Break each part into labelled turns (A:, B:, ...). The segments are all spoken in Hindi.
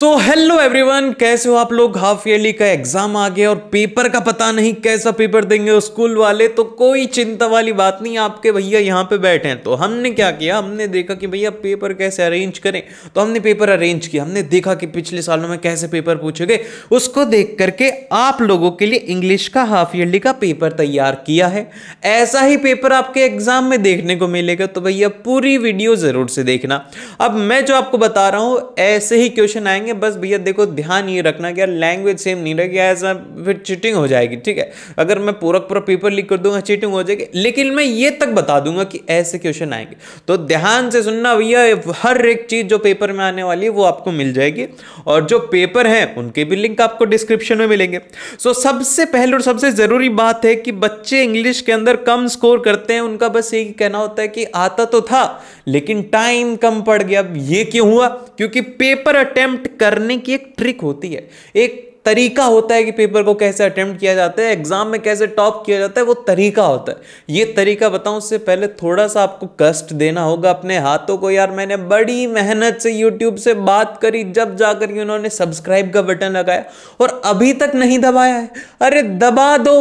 A: तो हेलो एवरीवन कैसे हो आप लोग हाफ ईयरली का एग्जाम आ गया और पेपर का पता नहीं कैसा पेपर देंगे स्कूल वाले तो कोई चिंता वाली बात नहीं आपके भैया यहाँ पे बैठे हैं तो हमने क्या किया हमने देखा कि भैया पेपर कैसे अरेंज करें तो हमने पेपर अरेंज किया हमने देखा कि पिछले सालों में कैसे पेपर पूछे गए उसको देख करके आप लोगों के लिए इंग्लिश का हाफ ईयरली का पेपर तैयार किया है ऐसा ही पेपर आपके एग्जाम में देखने को मिलेगा तो भैया पूरी वीडियो जरूर से देखना अब मैं जो आपको बता रहा हूँ ऐसे ही क्वेश्चन आएंगे जाएंगे बस भैया देखो ध्यान ये रखना कि यार लैंग्वेज सेम नहीं रहेगी ऐसा फिर चीटिंग हो जाएगी ठीक है अगर मैं पूरा पूरा पेपर लिख कर दूंगा चीटिंग हो जाएगी लेकिन मैं ये तक बता दूंगा कि ऐसे क्वेश्चन आएंगे तो ध्यान से सुनना भैया हर एक चीज़ जो पेपर में आने वाली है वो आपको मिल जाएगी और जो पेपर है उनके भी लिंक आपको डिस्क्रिप्शन में मिलेंगे सो सबसे पहले और सबसे ज़रूरी बात है कि बच्चे इंग्लिश के अंदर कम स्कोर करते हैं उनका बस यही कहना होता है कि आता तो था लेकिन टाइम कम पड़ गया अब ये क्यों हुआ क्योंकि पेपर अटेम्प्ट करने की एक ट्रिक होती है एक तरीका होता है कि पेपर को कैसे अटेम्प्ट किया जाता है एग्जाम में कैसे टॉप किया जाता है वो तरीका होता है ये तरीका बताऊं उससे पहले थोड़ा सा आपको कष्ट देना होगा अपने हाथों को यार मैंने बड़ी मेहनत से यूट्यूब से बात करी जब जाकर उन्होंने सब्सक्राइब का बटन लगाया और अभी तक नहीं दबाया है अरे दबा दो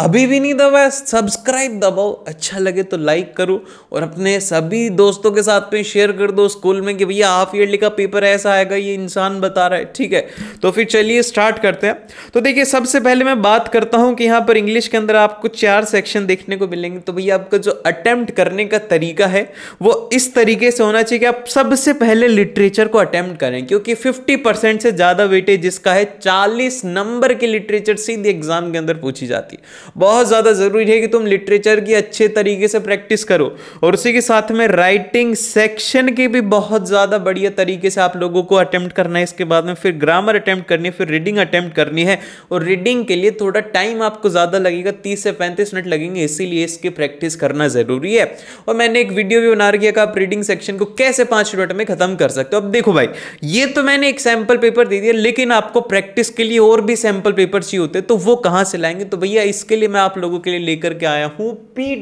A: अभी भी नहीं दबाया सब्सक्राइब दबाओ अच्छा लगे तो लाइक करो और अपने सभी दोस्तों के साथ में शेयर कर दो स्कूल में कि भैया हाफ ईयरली का पेपर ऐसा आएगा ये इंसान बता रहा है ठीक है तो फिर चलिए स्टार्ट करते हैं तो देखिए सबसे पहले मैं बात करता हूँ कि यहाँ पर इंग्लिश के अंदर आपको चार सेक्शन देखने को मिलेंगे तो भैया आपका जो अटैम्प्ट करने का तरीका है वो इस तरीके से होना चाहिए कि आप सबसे पहले लिटरेचर को अटैम्प्ट करें क्योंकि फिफ्टी से ज़्यादा वेटेज जिसका है चालीस नंबर की लिटरेचर सीधे एग्जाम के अंदर पूछी जाती है बहुत ज़्यादा ज़रूरी है कि तुम लिटरेचर की अच्छे तरीके से प्रैक्टिस करो और उसी के साथ में राइटिंग सेक्शन की भी बहुत ज़्यादा बढ़िया तरीके से आप लोगों को अटैम्प्ट करना है इसके बाद में फिर ग्रामर अटैम्प्ट करनी है फिर रीडिंग अटैम्प्ट करनी है और रीडिंग के लिए थोड़ा टाइम आपको ज़्यादा लगेगा तीस से पैंतीस मिनट लगेंगे इसीलिए इसकी प्रैक्टिस करना ज़रूरी है और मैंने एक वीडियो भी बना रखी है कि आप रीडिंग सेक्शन को कैसे पाँच मिनट में ख़त्म कर सकते हो अब देखो भाई ये तो मैंने एक सैम्पल पेपर दे दिया लेकिन आपको प्रैक्टिस के लिए और भी सैम्पल पेपर चाहिए होते तो वो कहाँ से लाएंगे तो भैया इसके लिए मैं आप लोगों के लिए लेकर के आया हूँ पी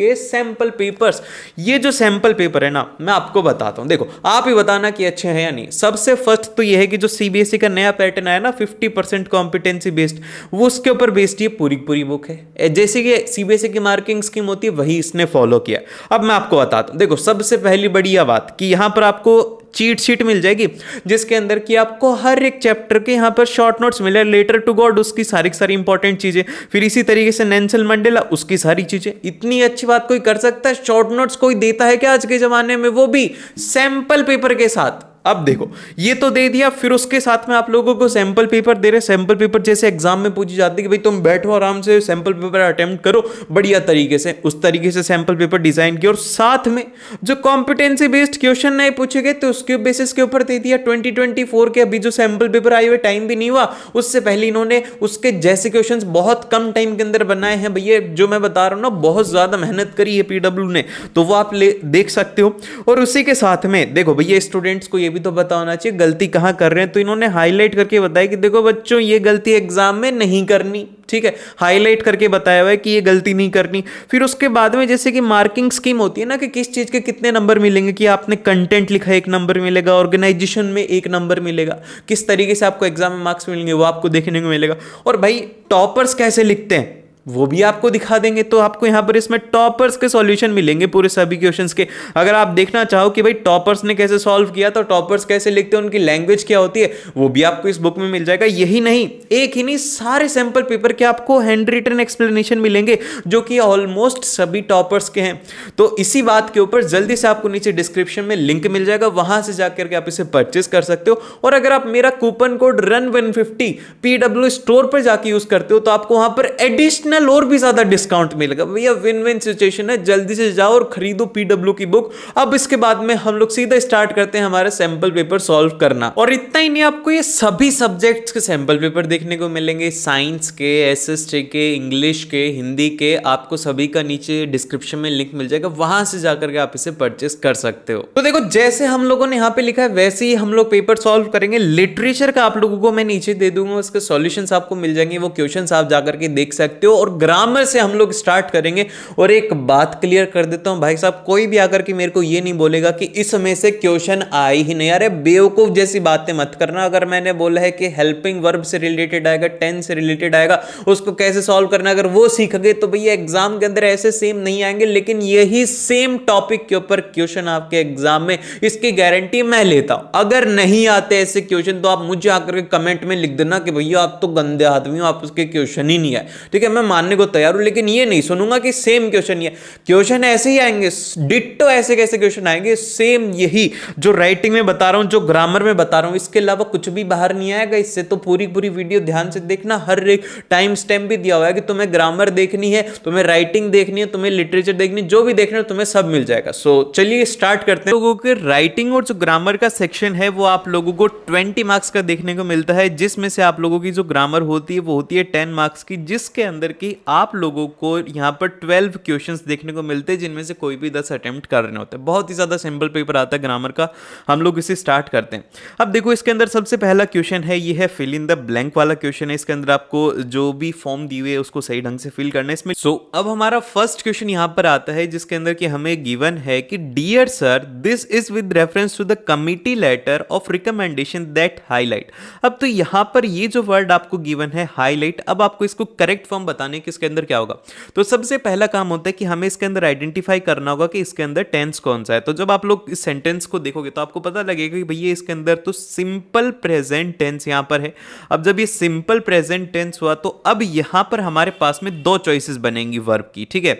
A: के सैंपल पेपर्स ये जो सैंपल पेपर है ना मैं आपको बताता हूँ देखो आप ही बताना कि अच्छे हैं या नहीं सबसे फर्स्ट तो ये है कि जो सी e का नया पैटर्न आया ना फिफ्टी परसेंट कॉम्पिटेंसी बेस्ड वो उसके ऊपर बेस्ड ये पूरी पूरी बुक है जैसे कि सी e की मार्किंग स्कीम होती है वही इसने फॉलो किया अब मैं आपको बताता हूँ देखो सबसे पहली बढ़िया बात कि यहाँ पर आपको चीट शीट मिल जाएगी जिसके अंदर कि आपको हर एक चैप्टर के यहाँ पर शॉर्ट नोट्स मिले लेटर टू गॉड उसकी सारी सारी इंपॉर्टेंट चीज़ें फिर इसी तरीके से नैंसल मंडेला उसकी सारी चीज़ें इतनी अच्छी बात कोई कर सकता है शॉर्ट नोट्स कोई देता है क्या आज के ज़माने में वो भी सैम्पल पेपर के साथ अब देखो ये तो दे दिया फिर उसके साथ में आप लोगों को सैंपल पेपर दे रहे सैंपल पेपर जैसे एग्जाम में पूछी जाती है कि भाई तुम बैठो आराम से सैंपल पेपर अटेम्प्ट करो बढ़िया तरीके से उस तरीके से सैंपल पेपर डिजाइन किया और साथ में जो कॉम्पिटेंसी बेस्ड क्वेश्चन नए पूछे गए तो उसके बेसिस के ऊपर दे दिया ट्वेंटी के अभी जो सैंपल पेपर आए हुए टाइम भी नहीं हुआ उससे पहले इन्होंने उसके जैसे क्वेश्चन बहुत कम टाइम के अंदर बनाए हैं भैया जो मैं बता रहा हूँ ना बहुत ज़्यादा मेहनत करी है पीडब्ल्यू ने तो वो आप देख सकते हो और उसी के साथ में देखो भैया स्टूडेंट्स को ये भी तो पता होना चाहिए गलती कहाँ कर रहे हैं तो इन्होंने हाईलाइट करके बताया कि देखो बच्चों ये गलती एग्जाम में नहीं करनी ठीक है हाईलाइट करके बताया हुआ है कि ये गलती नहीं करनी फिर उसके बाद में जैसे कि मार्किंग स्कीम होती है ना कि किस चीज़ के कितने नंबर मिलेंगे कि आपने कंटेंट लिखा एक नंबर मिलेगा ऑर्गेनाइजेशन में एक नंबर मिलेगा किस तरीके से आपको एग्जाम में मार्क्स मिलेंगे वो आपको देखने को मिलेगा और भाई टॉपर्स कैसे लिखते हैं वो भी आपको दिखा देंगे तो आपको यहाँ पर इसमें टॉपर्स के सॉल्यूशन मिलेंगे पूरे सभी क्वेश्चंस के अगर आप देखना चाहो कि भाई टॉपर्स ने कैसे सॉल्व किया तो टॉपर्स कैसे लिखते हैं उनकी लैंग्वेज क्या होती है वो भी आपको इस बुक में मिल जाएगा यही नहीं एक ही नहीं सारे सैंपल पेपर के आपको हैंड रिटर्न एक्सप्लेनेशन मिलेंगे जो कि ऑलमोस्ट सभी टॉपर्स के हैं तो इसी बात के ऊपर जल्दी से आपको नीचे डिस्क्रिप्शन में लिंक मिल जाएगा वहां से जाकर के आप इसे परचेस कर सकते हो और अगर आप मेरा coupon code run one fifty PW store पर जाके यूज करते हो तो आपको वहां पर एडिशनल चैनल और भी ज़्यादा डिस्काउंट मिलेगा भैया विन विन सिचुएशन है जल्दी से जाओ और खरीदो पीडब्ल्यू की बुक अब इसके बाद में हम लोग सीधा स्टार्ट करते हैं हमारे सैंपल पेपर सॉल्व करना और इतना ही नहीं आपको ये सभी सब्जेक्ट्स के सैंपल पेपर देखने को मिलेंगे साइंस के एस के इंग्लिश के हिंदी के आपको सभी का नीचे डिस्क्रिप्शन में लिंक मिल जाएगा वहां से जाकर के आप इसे परचेस कर सकते हो तो देखो जैसे हम लोगों ने यहाँ पे लिखा है वैसे ही हम लोग पेपर सॉल्व करेंगे लिटरेचर का आप लोगों को मैं नीचे दे दूंगा उसके सॉल्यूशन आपको मिल जाएंगे वो क्वेश्चन आप जाकर के देख सकते हो और ग्रामर से हम लोग स्टार्ट करेंगे और एक बात क्लियर कर देता हूं भाई साहब कोई भी आकर के मेरे को ये नहीं बोलेगा कि इस इसमें से क्वेश्चन आए ही नहीं अरे बेवकूफ़ जैसी बातें मत करना अगर मैंने बोला है कि हेल्पिंग वर्ब से रिलेटेड आएगा टेन से रिलेटेड आएगा उसको कैसे सॉल्व करना अगर वो सीख गए तो भैया एग्जाम के अंदर ऐसे सेम नहीं आएंगे लेकिन यही सेम टॉपिक के ऊपर क्वेश्चन आपके एग्जाम में इसकी गारंटी मैं लेता हूं अगर नहीं आते ऐसे क्वेश्चन तो आप मुझे आकर के कमेंट में लिख देना कि भैया आप तो गंदे आदमी हो आप उसके क्वेश्चन ही नहीं आए ठीक है मैं मानने को तैयार हूं लेकिन ये नहीं सुनूंगा कि सेम क्वेश्चन ये क्वेश्चन ऐसे ही आएंगे डिट्टो ऐसे कैसे क्वेश्चन आएंगे सेम यही जो राइटिंग में बता रहा हूं जो ग्रामर में बता रहा हूं इसके अलावा कुछ भी बाहर नहीं आएगा इससे तो पूरी पूरी वीडियो ध्यान से देखना हर एक टाइम स्टैम्प भी दिया हुआ है कि तुम्हें ग्रामर देखनी है तुम्हें राइटिंग देखनी है तुम्हें लिटरेचर देखनी जो भी देखना है तुम्हें सब मिल जाएगा सो चलिए स्टार्ट करते हैं लोगों के राइटिंग और जो ग्रामर का सेक्शन है वो आप लोगों को ट्वेंटी मार्क्स का देखने को मिलता है जिसमें से आप लोगों की जो ग्रामर होती है वो होती है टेन मार्क्स की जिसके अंदर करके आप लोगों को यहाँ पर ट्वेल्व क्वेश्चन देखने को मिलते हैं जिनमें से कोई भी दस अटैम्प्ट करने होते हैं बहुत ही ज़्यादा सिंपल पेपर आता है ग्रामर का हम लोग इसे स्टार्ट करते हैं अब देखो इसके अंदर सबसे पहला क्वेश्चन है ये है फिल इन द ब्लैंक वाला क्वेश्चन है इसके अंदर आपको जो भी फॉर्म दी हुई है उसको सही ढंग से फिल करना है इसमें सो so, अब हमारा फर्स्ट क्वेश्चन यहाँ पर आता है जिसके अंदर कि हमें गिवन है कि dear sir this is with reference to the committee letter of recommendation that highlight अब तो यहाँ पर ये जो वर्ड आपको गिवन है हाईलाइट अब आपको इसको करेक्ट फॉर्म बताना बताने कि इसके अंदर क्या होगा तो सबसे पहला काम होता है कि हमें इसके अंदर आइडेंटिफाई करना होगा कि इसके अंदर टेंस कौन सा है तो जब आप लोग इस सेंटेंस को देखोगे तो आपको पता लगेगा कि भैया इसके अंदर तो सिंपल प्रेजेंट टेंस यहाँ पर है अब जब ये सिंपल प्रेजेंट टेंस हुआ तो अब यहाँ पर हमारे पास में दो चॉइसेस बनेंगी वर्ब की ठीक है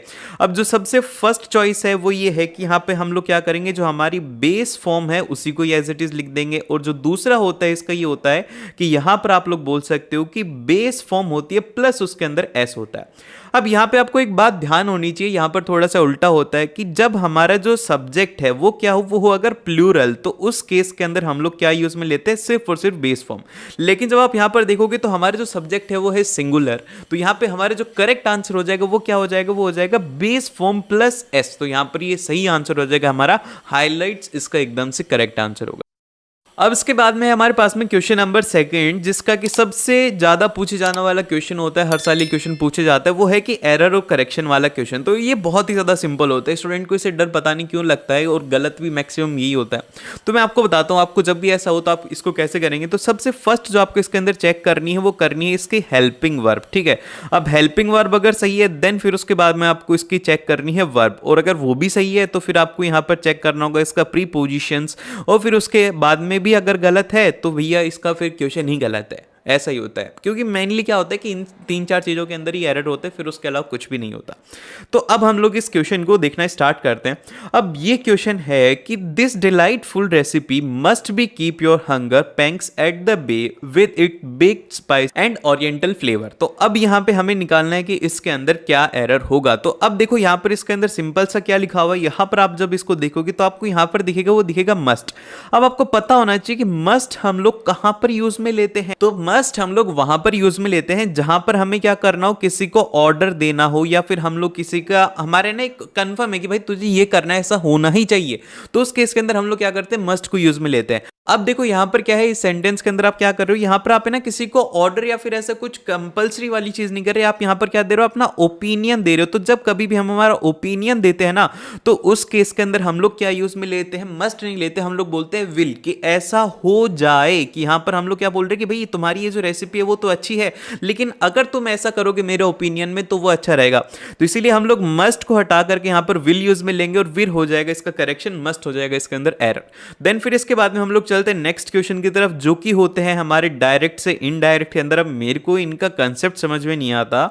A: अब जो सबसे फर्स्ट चॉइस है वो ये है कि यहाँ पे हम लोग क्या करेंगे जो हमारी बेस फॉर्म है उसी को एज इट इज लिख देंगे और जो दूसरा होता है इसका ये होता है कि यहाँ पर आप लोग बोल सकते हो कि बेस फॉर्म होती है प्लस उसके अंदर एस होता है अब यहाँ पे आपको एक बात ध्यान होनी चाहिए यहाँ पर थोड़ा सा उल्टा होता है कि जब हमारा जो सब्जेक्ट है वो क्या हो वो हो अगर प्लूरल तो उस केस के अंदर हम लोग क्या यूज़ में लेते हैं सिर्फ और सिर्फ बेस फॉर्म लेकिन जब आप यहाँ पर देखोगे तो हमारे जो सब्जेक्ट है वो है सिंगुलर तो यहाँ पे हमारे जो करेक्ट आंसर हो जाएगा वो क्या हो जाएगा वो हो जाएगा बेस फॉर्म प्लस एस तो यहाँ पर ये सही आंसर हो जाएगा हमारा हाईलाइट्स इसका एकदम से करेक्ट आंसर होगा अब इसके बाद में हमारे पास में क्वेश्चन नंबर सेकंड जिसका कि सबसे ज़्यादा पूछे जाने वाला क्वेश्चन होता है हर साल ये क्वेश्चन पूछे जाता है वो है कि एरर और करेक्शन वाला क्वेश्चन तो ये बहुत ही ज़्यादा सिंपल होता है स्टूडेंट को इसे डर पता नहीं क्यों लगता है और गलत भी मैक्सिमम यही होता है तो मैं आपको बताता हूँ आपको जब भी ऐसा हो तो आप इसको कैसे करेंगे तो सबसे फर्स्ट जो आपको इसके अंदर चेक करनी है वो करनी है इसकी हेल्पिंग वर्ब ठीक है अब हेल्पिंग वर्ब अगर सही है देन फिर उसके बाद में आपको इसकी चेक करनी है वर्ब और अगर वो भी सही है तो फिर आपको यहाँ पर चेक करना होगा इसका प्री पोजिशन और फिर उसके बाद में भी भी अगर गलत है तो भैया इसका फिर क्वेश्चन ही गलत है ऐसा ही होता है क्योंकि मेनली क्या होता है कि इन तीन चार चीज़ों के अंदर ही एरर होते हैं फिर उसके अलावा कुछ भी नहीं होता तो अब हम लोग इस क्वेश्चन को देखना स्टार्ट करते हैं अब ये क्वेश्चन है कि this delightful recipe must be keep your hunger pangs at the bay with it baked spice and oriental flavour तो अब यहाँ पे हमें निकालना है कि इसके अंदर क्या एरर होगा तो अब देखो यहाँ पर इसके अंदर सिंपल सा क्या लिखा हुआ है यहाँ पर आप जब इसको देखोगे तो आपको यहाँ पर दिखेगा वो दिखेगा मस्ट अब आपको पता होना चाहिए कि मस्ट हम लोग कहाँ पर यूज में लेते हैं तो मस्ट मस्ट हम लोग वहां पर यूज में लेते हैं जहां पर हमें क्या करना हो किसी को ऑर्डर देना हो या फिर हम लोग किसी का हमारे ना कंफर्म है कि भाई तुझे ये करना है ऐसा होना ही चाहिए तो उस केस के अंदर हम लोग क्या करते हैं मस्ट को यूज में लेते हैं अब देखो यहां पर क्या है इस सेंटेंस के अंदर आप क्या कर रहे हो यहां पर आप है ना किसी को ऑर्डर या फिर ऐसा कुछ कंपलसरी वाली चीज नहीं कर रहे आप यहां पर क्या दे रहे हो अपना ओपिनियन दे रहे हो तो जब कभी भी हम हमारा ओपिनियन देते हैं ना तो उस केस के अंदर हम लोग क्या यूज में लेते हैं मस्ट नहीं लेते हम लोग बोलते हैं विल कि ऐसा हो जाए कि यहां पर हम लोग क्या बोल रहे कि भाई तुम्हारी यार ये जो रेसिपी है वो तो अच्छी है लेकिन अगर तुम ऐसा करोगे मेरे ओपिनियन में तो वो अच्छा रहेगा तो इसीलिए हम लोग मस्ट को हटा करके यहाँ पर विल यूज में लेंगे और विल हो जाएगा इसका करेक्शन मस्ट हो जाएगा इसके अंदर एरर देन फिर इसके बाद में हम लोग चलते हैं नेक्स्ट क्वेश्चन की तरफ जो कि होते हैं हमारे डायरेक्ट से इनडायरेक्ट के अंदर अब मेरे को इनका कंसेप्ट समझ में नहीं आता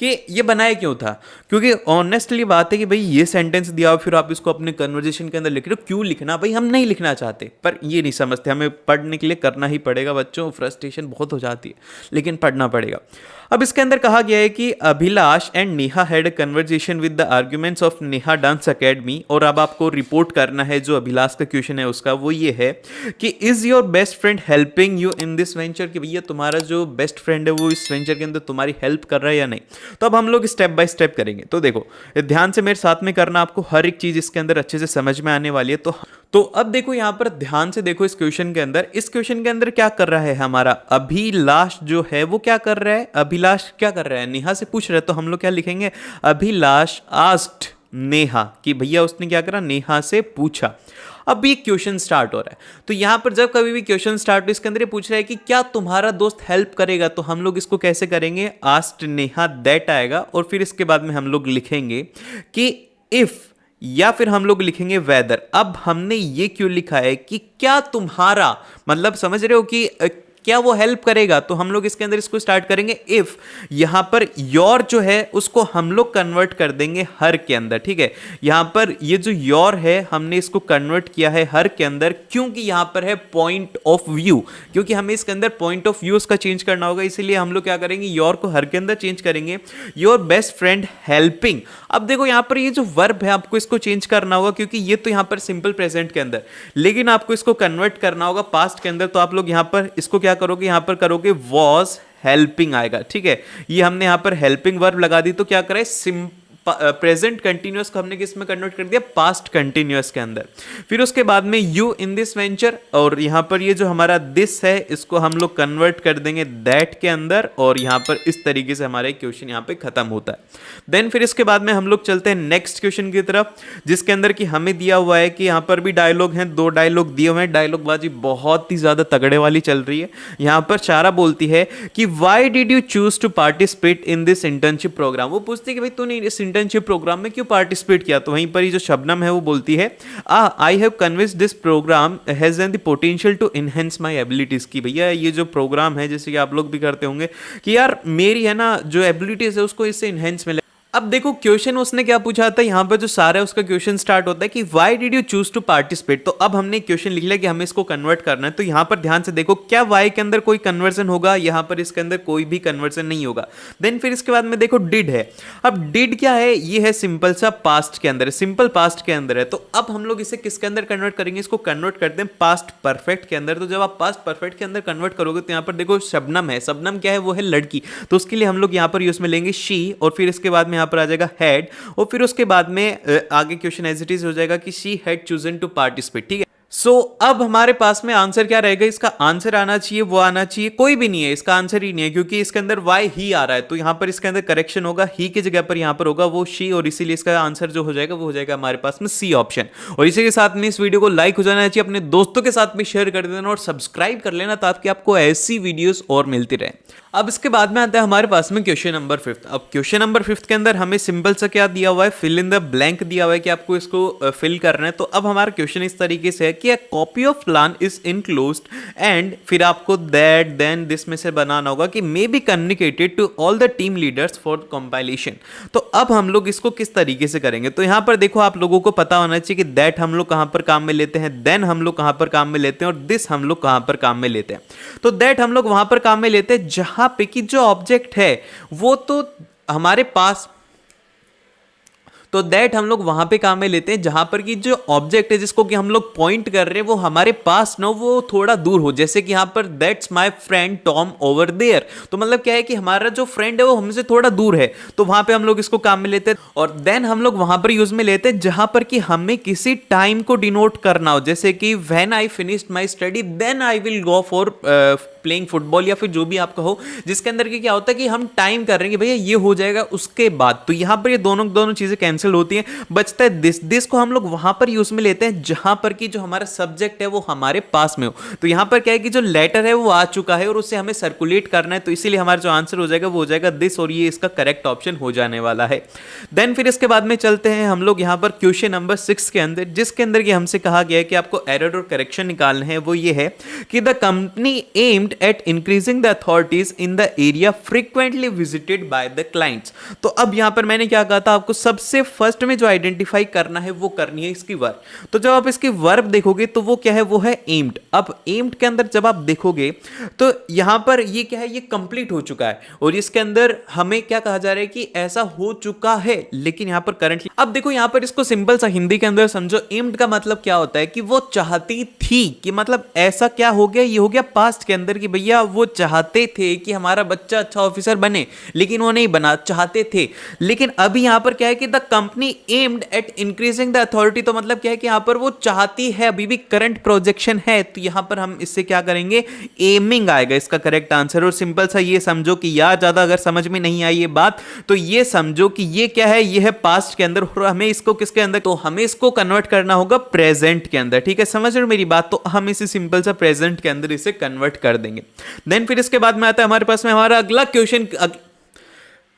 A: कि ये बनाया क्यों था क्योंकि ऑनेस्टली बात है कि भाई ये सेंटेंस दिया फिर आप इसको अपने कन्वर्जेशन के अंदर लिख रहे हो क्यों लिखना भाई हम नहीं लिखना चाहते पर ये नहीं समझते हमें पढ़ने के लिए करना ही पड़ेगा बच्चों फ्रस्ट्रेशन बहुत हो जाती है लेकिन पढ़ना पड़ेगा अब इसके अंदर कहा गया है कि Abhilash and Neha had a conversation with the arguments of Neha dance academy और अब आपको रिपोर्ट करना है जो अभिलाष का क्वेश्चन है उसका वो ये है कि is your best friend helping you in this venture कि भैया तुम्हारा जो बेस्ट फ्रेंड है वो इस वेंचर के अंदर तुम्हारी हेल्प कर रहा है या नहीं तो अब हम लोग स्टेप बाय स्टेप करेंगे तो देखो ध्यान से मेरे साथ में करना आपको हर एक चीज़ इसके अंदर अच्छे से समझ में आने वाली है तो तो अब देखो यहाँ पर ध्यान से देखो इस क्वेश्चन के अंदर इस क्वेश्चन के अंदर क्या कर रहा है हमारा अभिलाष जो है वो क्या कर रहा है अभी अभिलाष क्या कर रहा है नेहा से पूछ रहे तो हम लोग क्या लिखेंगे अभिलाष आस्ट नेहा कि भैया उसने क्या करा नेहा से पूछा अब भी क्वेश्चन स्टार्ट हो रहा है तो यहां पर जब कभी भी क्वेश्चन स्टार्ट हो इसके अंदर ये पूछ रहा है कि क्या तुम्हारा दोस्त हेल्प करेगा तो हम लोग इसको कैसे करेंगे आस्ट नेहा दैट आएगा और फिर इसके बाद में हम लोग लिखेंगे कि इफ़ या फिर हम लोग लिखेंगे वेदर अब हमने ये क्यों लिखा है कि क्या तुम्हारा मतलब समझ रहे हो कि क्या वो हेल्प करेगा तो हम लोग इसके अंदर इसको स्टार्ट करेंगे इफ यहां पर योर जो है उसको हम लोग कन्वर्ट कर देंगे हर के अंदर ठीक है यहां पर ये जो योर है हमने इसको कन्वर्ट किया है हर के अंदर क्योंकि यहां पर है पॉइंट ऑफ व्यू क्योंकि हमें इसके अंदर पॉइंट ऑफ व्यू उसका चेंज करना होगा इसीलिए हम लोग क्या करेंगे योर को हर के अंदर चेंज करेंगे योर बेस्ट फ्रेंड हेल्पिंग अब देखो यहां पर ये जो वर्ब है आपको इसको चेंज करना होगा क्योंकि ये तो यहां पर सिंपल प्रेजेंट के अंदर लेकिन आपको इसको कन्वर्ट करना होगा पास्ट के अंदर तो आप लोग यहां पर इसको क्या करोगे यहां पर करोगे वॉज हेल्पिंग आएगा ठीक है ये हमने यहां पर हेल्पिंग वर्ब लगा दी तो क्या करें सिंपल प्रेजेंट कंटिन्यूस को हमने किस में कन्वर्ट कर दिया पास्ट कंटिन्यूस के अंदर फिर उसके बाद में यू इन दिस वेंचर और यहाँ पर ये जो हमारा दिस है इसको हम लोग कन्वर्ट कर देंगे दैट के अंदर और यहाँ पर इस तरीके से हमारा क्वेश्चन यहाँ पे खत्म होता है देन फिर इसके बाद में हम लोग चलते हैं नेक्स्ट क्वेश्चन की तरफ जिसके अंदर कि हमें दिया हुआ है कि यहाँ पर भी डायलॉग हैं दो डायलॉग दिए हुए हैं डायलॉग बाजी बहुत ही ज़्यादा तगड़े वाली चल रही है यहाँ पर चारा बोलती है कि why did you choose to participate in this internship programme वो पूछती है कि भाई तूने इस इंटर्नशिप प्रोग्राम में क्यों पार्टिसिपेट किया तो वहीं पर ही जो शबनम है वो बोलती है uh I have convince this programme has an the potential to enhance my abilities की भैया ये जो प्रोग्राम है जैसे कि आप लोग भी करते होंगे कि यार मेरी है ना जो एबिलिटीज़ है उसको इससे इन्हेंस मिले अब देखो क्वेश्चन उसने क्या पूछा था यहाँ पर जो सारा उसका क्वेश्चन स्टार्ट होता है कि why did you choose to participate तो अब हमने क्वेश्चन लिख लिया कि हमें इसको कन्वर्ट करना है तो यहाँ पर ध्यान से देखो क्या वाई के अंदर कोई कन्वर्जन होगा यहाँ पर इसके अंदर कोई भी कन्वर्जन नहीं होगा देन फिर इसके बाद में देखो डिड है अब डिड क्या है ये है सिंपल सा पास्ट के अंदर सिंपल पास्ट के अंदर है तो अब हम लोग इसे किसके अंदर कन्वर्ट करेंगे इसको कन्वर्ट करते हैं पास्ट परफेक्ट के अंदर तो जब आप पास्ट परफेक्ट के अंदर कन्वर्ट करोगे तो यहाँ पर देखो शबनम है शबनम क्या है वो है लड़की तो उसके लिए हम लोग यहाँ पर यूज में लेंगे शी और फिर इसके बाद में यहाँ पर आ जाएगा हैड और फिर उसके बाद में आगे क्वेश्चन एज इट इज हो जाएगा कि she had chosen to participate ठीक है सो so, अब हमारे पास में आंसर क्या रहेगा इसका आंसर आना चाहिए वो आना चाहिए कोई भी नहीं है इसका आंसर ही नहीं है क्योंकि इसके अंदर वाई ही आ रहा है तो यहां पर इसके अंदर करेक्शन होगा ही की जगह पर यहां पर होगा वो शी और इसीलिए इसका आंसर जो हो जाएगा वो हो जाएगा हमारे पास में सी ऑप्शन और इसी के साथ में इस वीडियो को लाइक हो जाना चाहिए अपने दोस्तों के साथ में शेयर कर देना और सब्सक्राइब कर लेना ताकि आपको ऐसी वीडियोज और मिलती रहे अब इसके बाद में आता है हमारे पास में क्वेश्चन नंबर फिफ्थ अब क्वेश्चन नंबर फिफ्थ के अंदर हमें सिंपल सा क्या दिया हुआ है फिल इन द ब्लैंक दिया हुआ है कि आपको इसको फिल करना है तो अब हमारा क्वेश्चन इस तरीके से है कि copy of plan is enclose and फिर आपको दैट देन दिस में से बनाना होगा कि may be communicated to all the team leaders for compilation तो अब हम लोग इसको किस तरीके से करेंगे तो यहाँ पर देखो आप लोगों को पता होना चाहिए कि दैट हम लोग कहाँ पर काम में लेते हैं देन हम लोग कहाँ पर काम में लेते हैं और दिस हम लोग कहाँ पर काम में लेते हैं तो दैट हम लोग वहाँ पर काम में लेते हैं जहाँ यहाँ पे कि जो ऑब्जेक्ट है वो तो हमारे पास तो दैट हम लोग वहां पे काम में लेते हैं जहां पर कि जो ऑब्जेक्ट है जिसको कि हम लोग पॉइंट कर रहे हैं वो हमारे पास ना वो थोड़ा दूर हो जैसे कि यहाँ पर that's my friend Tom over there तो मतलब क्या है कि हमारा जो फ्रेंड है वो हमसे थोड़ा दूर है तो वहां पे हम लोग इसको काम में लेते हैं और देन हम लोग वहां पर यूज में लेते हैं जहां पर कि हमें किसी टाइम को डिनोट करना हो जैसे कि when I finished my study then I will go for playing football या फिर जो भी आपका हो जिसके अंदर क्या होता है कि हम टाइम कर रहे हैं कि भैया ये हो जाएगा उसके बाद तो यहाँ पर ये दोनों दोनों चीज़ें कैंसिल होती हैं बचता है दिस दिस को हम लोग वहाँ पर यूज़ में लेते हैं जहाँ पर कि जो हमारा सब्जेक्ट है वो हमारे पास में हो तो यहाँ पर क्या है कि जो लेटर है वो आ चुका है और उससे हमें सर्कुलेट करना है तो इसीलिए हमारा जो आंसर हो जाएगा वो हो जाएगा दिस और ये इसका करेक्ट ऑप्शन हो जाने वाला है देन फिर इसके बाद में चलते हैं हम लोग यहाँ पर क्वेश्चन नंबर सिक्स के अंदर जिसके अंदर ये हमसे कहा गया है कि आपको एरर और करेक्शन निकालना है वो ये है कि the company aim aimed at increasing the authorities in the area frequently visited by the clients तो अब यहाँ पर मैंने क्या कहा था आपको सबसे फर्स्ट में जो आइडेंटिफाई करना है वो करनी है इसकी वर्ब तो जब आप इसकी वर्ब देखोगे तो वो क्या है वो है एम्ड अब एम्ड के अंदर जब आप देखोगे तो यहाँ पर ये क्या है ये कंप्लीट हो चुका है और इसके अंदर हमें क्या कहा जा रहा है कि ऐसा हो चुका है लेकिन यहाँ पर करंटली अब देखो यहाँ पर इसको सिंपल सा हिंदी के अंदर समझो एम्ड का मतलब क्या होता है कि वो चाहती थी कि मतलब ऐसा क्या हो गया ये हो गया पास्ट के अंदर कि भैया वो चाहते थे कि हमारा बच्चा अच्छा ऑफिसर बने लेकिन वो नहीं बना चाहते थे लेकिन अभी यहाँ पर क्या है कि the company aimed at increasing the authority तो मतलब क्या है कि यहाँ पर वो चाहती है अभी भी करंट प्रोजेक्शन है तो यहाँ पर हम इससे क्या करेंगे एमिंग आएगा इसका करेक्ट आंसर और सिंपल सा ये समझो कि यार ज़्यादा अगर समझ में नहीं आई ये बात तो ये समझो कि ये क्या है ये है पास्ट के अंदर और हमें इसको किसके अंदर तो हमें इसको कन्वर्ट करना होगा प्रेजेंट के अंदर ठीक है समझ रहे हो मेरी बात तो हम इसे सिंपल सा प्रेजेंट के अंदर इसे कन्वर्ट कर दें देंगे देन फिर इसके बाद में आता है हमारे पास में हमारा अगला क्वेश्चन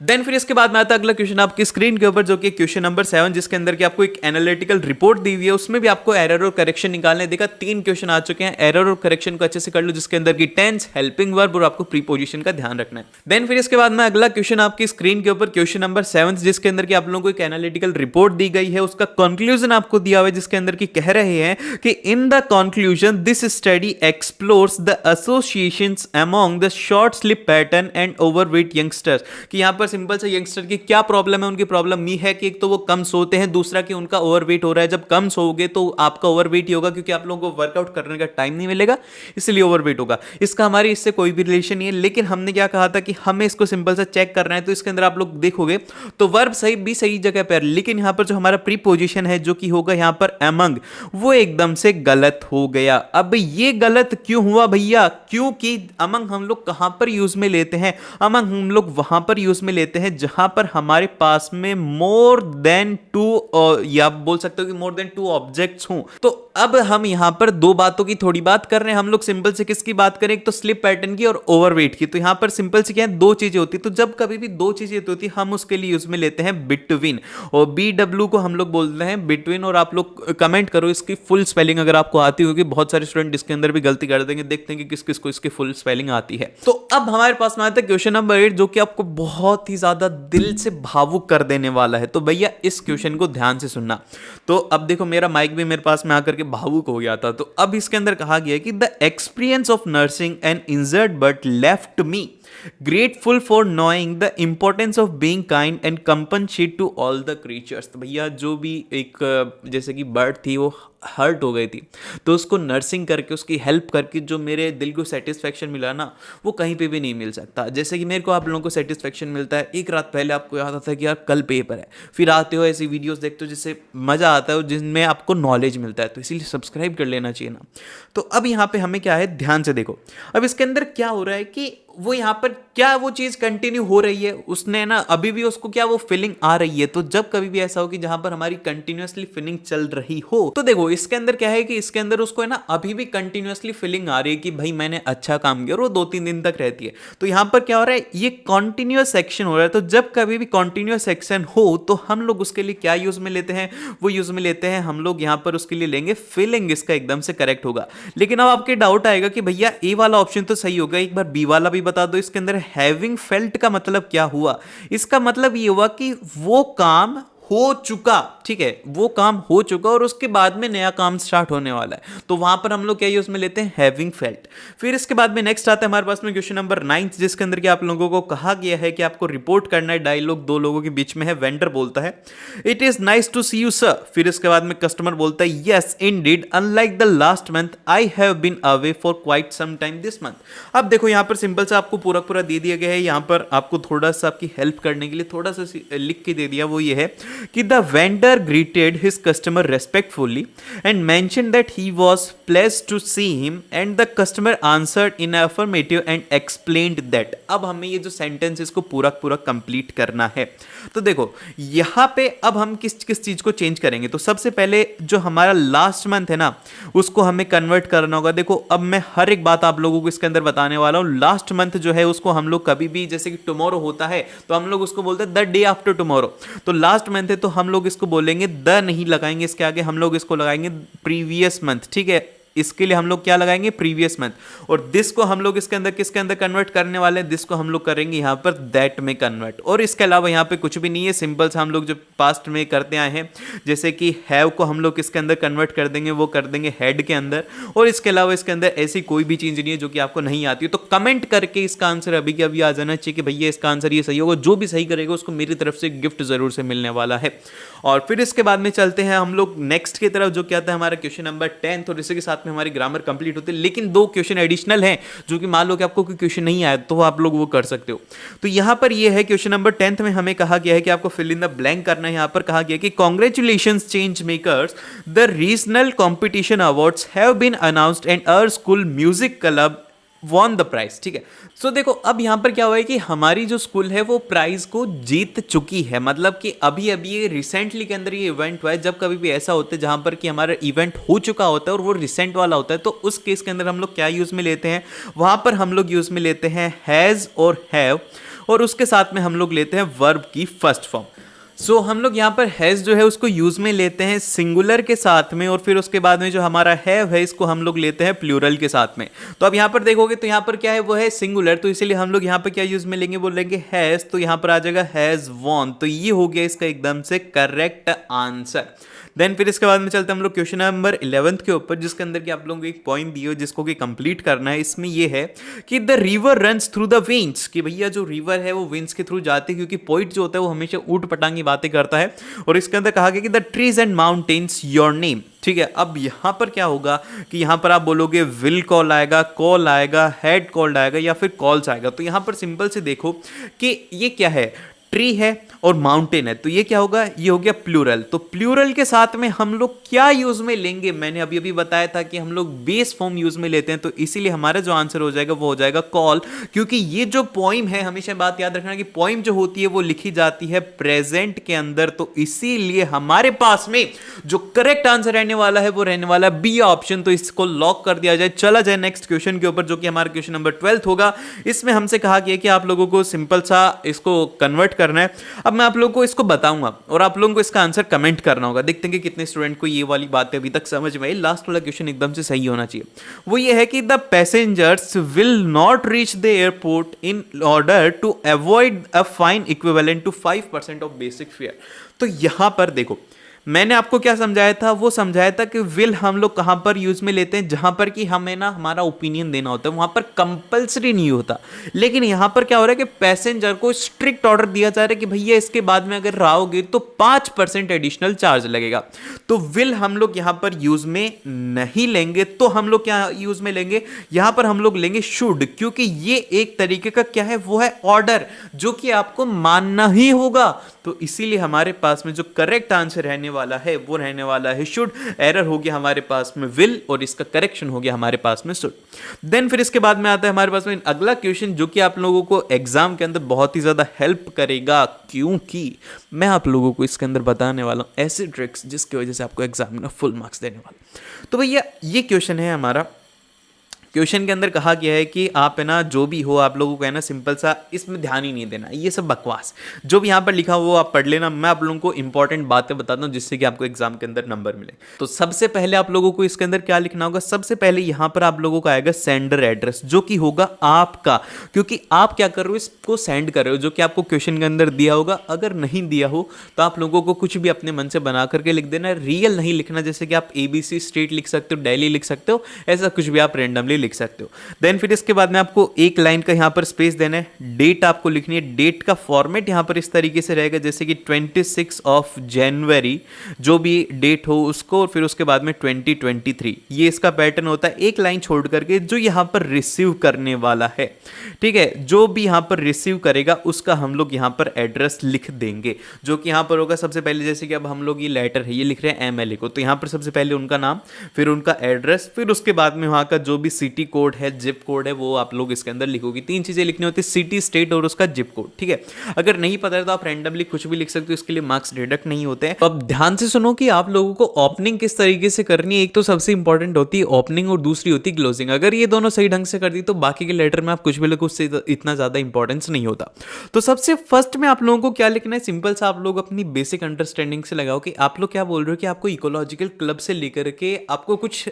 A: देन फिर इसके बाद में आता अगला क्वेश्चन आपकी स्क्रीन के ऊपर जो कि क्वेश्चन नंबर सेवन जिसके अंदर की आपको एक एनालिटिकल रिपोर्ट दी हुई है उसमें भी आपको एरर और करेक्शन निकालने देखा तीन क्वेश्चन आ चुके हैं एरर और करेक्शन को अच्छे से कर लो जिसके अंदर की टेंस हेल्पिंग वर्ब और आपको प्रीपोजिशन का ध्यान रखना है देन फिर इसके बाद मैं अगला क्वेश्चन आपकी स्क्रीन के ऊपर क्वेश्चन नंबर सेवन जिसके अंदर की आप लोगों को एक एनालिटिकल रिपोर्ट दी गई है उसका कंक्लूजन आपको दिया हुआ है जिसके अंदर की कह रहे हैं कि in the conclusion this study explores the association among the short sleep pattern and over youngsters कि यहाँ पर सिंपल सा यंगस्टर की क्या प्रॉब्लम है उनकी प्रॉब्लम ये है कि एक तो वो कम सोते हैं दूसरा कि उनका ओवरवेट हो रहा है जब कम सोओगे तो आपका ओवरवेट ही होगा क्योंकि आप लोगों को वर्कआउट करने का टाइम नहीं मिलेगा इसलिए ओवरवेट होगा इसका हमारी इससे कोई भी रिलेशन नहीं है लेकिन हमने क्या कहा था कि हमें इसको सिंपल सा चेक करना है तो इसके अंदर आप लोग देखोगे तो वर्ब सही भी सही जगह पर लेकिन यहाँ पर जो हमारा प्रीपोजिशन है जो कि होगा यहाँ पर एमंग वो एकदम से गलत हो गया अब ये गलत क्यों हुआ भैया क्योंकि अमंग हम लोग कहाँ पर यूज में लेते हैं अमंग हम लोग वहाँ पर यूज में में लेते हैं जहां पर हमारे पास में मोर देन टू या बोल सकते हो कि मोर देन टू ऑब्जेक्ट्स हूं तो अब हम यहां पर दो बातों की थोड़ी बात कर रहे हैं हम लोग सिंपल से किसकी बात करें एक तो स्लिप पैटर्न की और ओवरवेट की तो यहां पर सिंपल से क्या है दो चीजें होती है तो जब कभी भी दो चीजें होती तो हम उसके लिए यूज में लेते हैं बिटवीन और बी डब्ल्यू को हम लोग बोलते हैं बिटवीन और आप लोग कमेंट uh, करो इसकी फुल स्पेलिंग अगर आपको आती होगी बहुत सारे स्टूडेंट इसके अंदर भी गलती कर देंगे देखते हैं कि किस किस को इसकी फुल स्पेलिंग आती है तो अब हमारे पास में आता है क्वेश्चन नंबर एट जो कि आपको बहुत बहुत ही ज़्यादा दिल से भावुक कर देने वाला है तो भैया इस क्वेश्चन को ध्यान से सुनना तो अब देखो मेरा माइक भी मेरे पास में आकर के भावुक हो गया था तो अब इसके अंदर कहा गया कि the experience of nursing and injured but left me grateful for knowing the importance of being kind and compassionate to all the creatures भैया जो भी एक जैसे कि बर्ड थी वो हर्ट हो गई थी तो उसको नर्सिंग करके उसकी हेल्प करके जो मेरे दिल को सेटिस्फेक्शन मिला ना वो कहीं पे भी नहीं मिल सकता जैसे कि मेरे को आप लोगों को सेटिस्फेक्शन मिलता है एक रात पहले आपको याद आता है कि यार कल पेपर है फिर आते हो ऐसी वीडियोस देखते हो जिससे मज़ा आता है जिनमें आपको नॉलेज मिलता है तो इसीलिए सब्सक्राइब कर लेना चाहिए ना तो अब यहाँ पर हमें क्या है ध्यान से देखो अब इसके अंदर क्या हो रहा है कि वो यहाँ पर क्या वो चीज़ कंटिन्यू हो रही है उसने ना अभी भी उसको क्या वो फीलिंग आ रही है तो जब कभी भी ऐसा हो कि जहां पर हमारी कंटिन्यूअसली फीलिंग चल रही हो तो देखो इसके अंदर क्या है कि इसके अंदर उसको है ना अभी भी कंटिन्यूअसली फीलिंग आ रही है कि भाई मैंने अच्छा काम किया और वो दो तीन दिन तक रहती है तो यहाँ पर क्या हो रहा है ये कॉन्टिन्यूस एक्शन हो रहा है तो जब कभी भी कॉन्टिन्यूस एक्शन हो तो हम लोग उसके लिए क्या यूज़ में लेते हैं वो यूज़ में लेते हैं हम लोग यहाँ पर उसके लिए लेंगे फीलिंग इसका एकदम से करेक्ट होगा लेकिन अब आपके डाउट आएगा कि भैया ए वाला ऑप्शन तो सही होगा एक बार बी वाला भी बता दो इसके अंदर हैविंग फेल्ट का मतलब क्या हुआ इसका मतलब ये हुआ कि वो काम हो चुका ठीक है वो काम हो चुका और उसके बाद में नया काम स्टार्ट होने वाला है तो वहां पर हम लोग क्या यूज में लेते हैं हैविंग फेल्ट फिर इसके बाद में नेक्स्ट आता है हमारे पास में क्वेश्चन नंबर नाइन्थ जिसके अंदर कि आप लोगों को कहा गया है कि आपको रिपोर्ट करना है डायलॉग दो लोगों के बीच में है वेंडर बोलता है it is nice to see you sir फिर इसके बाद में कस्टमर बोलता है yes indeed unlike the last month I have been away for quite some time this month अब देखो यहाँ पर सिंपल सा आपको पूरा पूरा दे दिया गया है यहाँ पर आपको थोड़ा सा आपकी हेल्प करने के लिए थोड़ा सा लिख के दे दिया वो ये है कि the vendor greeted his customer respectfully and mentioned that he was pleased to see him and the customer answered in affirmative and explained that अब हमें ये जो सेंटेंस इसको पूरा पूरा कंप्लीट करना है तो देखो यहाँ पे अब हम किस किस चीज़ को चेंज करेंगे तो सबसे पहले जो हमारा लास्ट मंथ है ना उसको हमें कन्वर्ट करना होगा देखो अब मैं हर एक बात आप लोगों को इसके अंदर बताने वाला हूँ लास्ट मंथ जो है उसको हम लोग कभी भी जैसे कि टुमारो होता है तो हम लोग उसको बोलते हैं द डे आफ्टर टुमारो तो लास्ट मंथ मंथ है तो हम लोग इसको बोलेंगे द नहीं लगाएंगे इसके आगे हम लोग इसको लगाएंगे प्रीवियस मंथ ठीक है इसके लिए हम लोग क्या लगाएंगे प्रीवियस मंथ और दिस को हम लोग इसके अंदर किसके अंदर कन्वर्ट करने वाले हैं दिस को हम लोग करेंगे यहाँ पर दैट में कन्वर्ट और इसके अलावा यहाँ पे कुछ भी नहीं है सिंपल से हम लोग जो पास्ट में करते आए हैं जैसे कि हैव को हम लोग किसके अंदर कन्वर्ट कर देंगे वो कर देंगे हेड के अंदर और इसके अलावा इसके अंदर ऐसी कोई भी चीज़ नहीं है जो कि आपको नहीं आती तो कमेंट करके इसका आंसर अभी के अभी आ जाना चाहिए कि भैया इसका आंसर ये सही होगा जो भी सही करेगा उसको मेरी तरफ से गिफ्ट ज़रूर से मिलने वाला है और फिर इसके बाद में चलते हैं हम लोग नेक्स्ट की तरफ जो क्या था हमारा क्वेश्चन नंबर टेंथ और इसी के साथ साथ में हमारी ग्रामर कंप्लीट होती है लेकिन दो क्वेश्चन एडिशनल हैं जो कि मान लो कि आपको कोई क्वेश्चन नहीं आया तो आप लोग वो कर सकते हो तो यहाँ पर यह है क्वेश्चन नंबर टेंथ में हमें कहा गया है कि आपको फिल इन द ब्लैंक करना है यहाँ पर कहा गया कि congratulation change makers the regional competition awards have been announced and our school music club won the prize ठीक है सो so, देखो अब यहाँ पर क्या हुआ है कि हमारी जो स्कूल है वो प्राइज को जीत चुकी है मतलब कि अभी अभी ये रिसेंटली के अंदर ये इवेंट हुआ है जब कभी भी ऐसा होता है जहाँ पर कि हमारा इवेंट हो चुका होता है और वो रिसेंट वाला होता है तो उस केस के अंदर हम लोग क्या यूज़ में लेते हैं वहाँ पर हम लोग यूज़ में लेते हैं हैज़ और हैव और उसके साथ में हम लोग लेते हैं वर्ब की फर्स्ट फॉर्म सो so, हम लोग यहाँ पर हैज़ जो है उसको यूज़ में लेते हैं सिंगुलर के साथ में और फिर उसके बाद में जो हमारा हैव है इसको हम लोग लेते हैं प्लूरल के साथ में तो अब यहाँ पर देखोगे तो यहाँ पर क्या है वो है सिंगुलर तो इसीलिए हम लोग यहाँ पर क्या यूज़ में लेंगे बोलेंगे हैज़ तो यहाँ पर आ जाएगा हैज़ वॉन तो ये हो गया इसका एकदम से करेक्ट आंसर देन फिर इसके बाद में चलते हैं हम लोग क्वेश्चन नंबर इलेवंथ के ऊपर जिसके अंदर की आप लोगों को एक पॉइंट दिए जिसको कि कंप्लीट करना है इसमें ये है कि the river run through the veins कि भैया जो रिवर है वो वेंस के थ्रू जाते क्योंकि पॉइंट जो होता है वो हमेशा ऊट पटांग की बातें करता है और इसके अंदर कहा गया कि the trees and mountains your name ठीक है अब यहाँ पर क्या होगा कि यहाँ पर आप बोलोगे विल कॉल आएगा कॉल आएगा हेड कॉल आएगा या फिर कॉल्स आएगा तो यहाँ पर सिंपल से देखो कि ये क्या है ट्री है और माउंटेन है तो ये क्या होगा ये हो गया प्लूरल तो प्लूरल के साथ में हम लोग क्या यूज में लेंगे मैंने अभी अभी बताया था कि हम लोग बेस फॉर्म यूज में लेते हैं तो इसीलिए हमारा जो आंसर हो जाएगा वो हो जाएगा कॉल क्योंकि ये जो पॉइम है हमेशा बात याद रखना कि पॉइम जो होती है वो लिखी जाती है प्रेजेंट के अंदर तो इसीलिए हमारे पास में जो करेक्ट आंसर रहने वाला है वो रहने वाला बी ऑप्शन तो इसको लॉक कर दिया जाए चला जाए नेक्स्ट क्वेश्चन के ऊपर जो कि हमारा क्वेश्चन नंबर ट्वेल्थ होगा इसमें हमसे कहा गया कि आप लोगों को सिंपल सा इसको कन्वर्ट करना है अब मैं आप लोगों को इसको बताऊंगा और आप लोगों को इसका आंसर कमेंट करना होगा देखते हैं कि कितने स्टूडेंट को ये वाली बातें अभी तक समझ में आई लास्ट वाला क्वेश्चन एकदम से सही होना चाहिए वो ये है कि the passengers will not reach the airport in order to avoid a fine equivalent to five percent of basic fare तो यहां पर देखो मैंने आपको क्या समझाया था वो समझाया था कि विल हम लोग कहाँ पर यूज़ में लेते हैं जहाँ पर कि हमें ना हमारा ओपिनियन देना होता है वहाँ पर कंपलसरी नहीं होता लेकिन यहाँ पर क्या हो रहा है कि पैसेंजर को स्ट्रिक्ट ऑर्डर दिया जा रहा है कि भैया इसके बाद में अगर रहोगे तो पाँच परसेंट एडिशनल चार्ज लगेगा तो विल हम लोग यहाँ पर यूज़ में नहीं लेंगे तो हम लोग क्या यूज़ में लेंगे यहाँ पर हम लोग लेंगे शुड क्योंकि ये एक तरीके का क्या है वो है ऑर्डर जो कि आपको मानना ही होगा तो इसीलिए हमारे पास में जो करेक्ट आंसर है वाला है वो रहने वाला है शुड एरर हो गया हमारे पास में विल और इसका करेक्शन हो गया हमारे पास में शुड देन फिर इसके बाद में आता है हमारे पास में अगला क्वेश्चन जो कि आप लोगों को एग्जाम के अंदर बहुत ही ज़्यादा हेल्प करेगा क्योंकि मैं आप लोगों को इसके अंदर बताने वाला हूँ ऐसे ट्रिक्स जिसकी वजह से आपको एग्जाम में फुल मार्क्स देने वाला तो भैया ये क्वेश्चन है हमारा क्वेश्चन के अंदर कहा गया है कि आप है ना जो भी हो आप लोगों को है ना सिंपल सा इसमें ध्यान ही नहीं देना ये सब बकवास जो भी यहाँ पर लिखा हो आप पढ़ लेना मैं आप लोगों को इंपॉर्टेंट बातें बताता हूँ जिससे कि आपको एग्जाम के अंदर नंबर मिले तो सबसे पहले आप लोगों को इसके अंदर क्या लिखना होगा सबसे पहले यहाँ पर आप लोगों को आएगा सेंडर एड्रेस जो कि होगा आपका क्योंकि आप क्या कर रहे हो इसको सेंड कर रहे हो जो कि आपको क्वेश्चन के अंदर दिया होगा अगर नहीं दिया हो तो आप लोगों को कुछ भी अपने मन से बना करके लिख देना रियल नहीं लिखना जैसे कि आप एबीसी स्ट्रीट लिख सकते हो डेली लिख सकते हो ऐसा कुछ भी आप रेंडमली लिख सकते हो देन फिर इसके बाद में आपको एक लाइन का यहाँ पर स्पेस देना है डेट आपको लिखनी है डेट का फॉर्मेट यहाँ पर इस तरीके से रहेगा जैसे कि ट्वेंटी सिक्स ऑफ जनवरी जो भी डेट हो उसको और फिर उसके बाद में ट्वेंटी ट्वेंटी थ्री ये इसका पैटर्न होता है एक लाइन छोड़ करके जो यहाँ पर रिसीव करने वाला है ठीक है जो भी यहाँ पर रिसीव करेगा उसका हम लोग यहाँ पर एड्रेस लिख देंगे जो कि यहाँ पर होगा सबसे पहले जैसे कि अब हम लोग ये लेटर है ये लिख रहे हैं एम को तो यहाँ पर सबसे पहले उनका नाम फिर उनका एड्रेस फिर उसके बाद में वहाँ का जो भी सिटी सिटी कोड है जिप कोड है वो आप लोग इसके अंदर लिखोगे तीन चीज़ें लिखनी होती है सिटी स्टेट और उसका जिप कोड ठीक है अगर नहीं पता है तो आप रेंडमली कुछ भी लिख सकते हो इसके लिए मार्क्स डिडक्ट नहीं होते हैं तो अब ध्यान से सुनो कि आप लोगों को ओपनिंग किस तरीके से करनी है एक तो सबसे इंपॉर्टेंट होती है ओपनिंग और दूसरी होती है क्लोजिंग अगर ये दोनों सही ढंग से कर दी तो बाकी के लेटर में आप कुछ भी लिखो उससे इतना ज़्यादा इंपॉर्टेंस नहीं होता तो सबसे फर्स्ट में आप लोगों को क्या लिखना है सिंपल सा आप लोग अपनी बेसिक अंडरस्टैंडिंग से लगाओ कि आप लोग क्या बोल रहे हो कि आपको इकोलॉजिकल क्लब से लेकर के आपको कुछ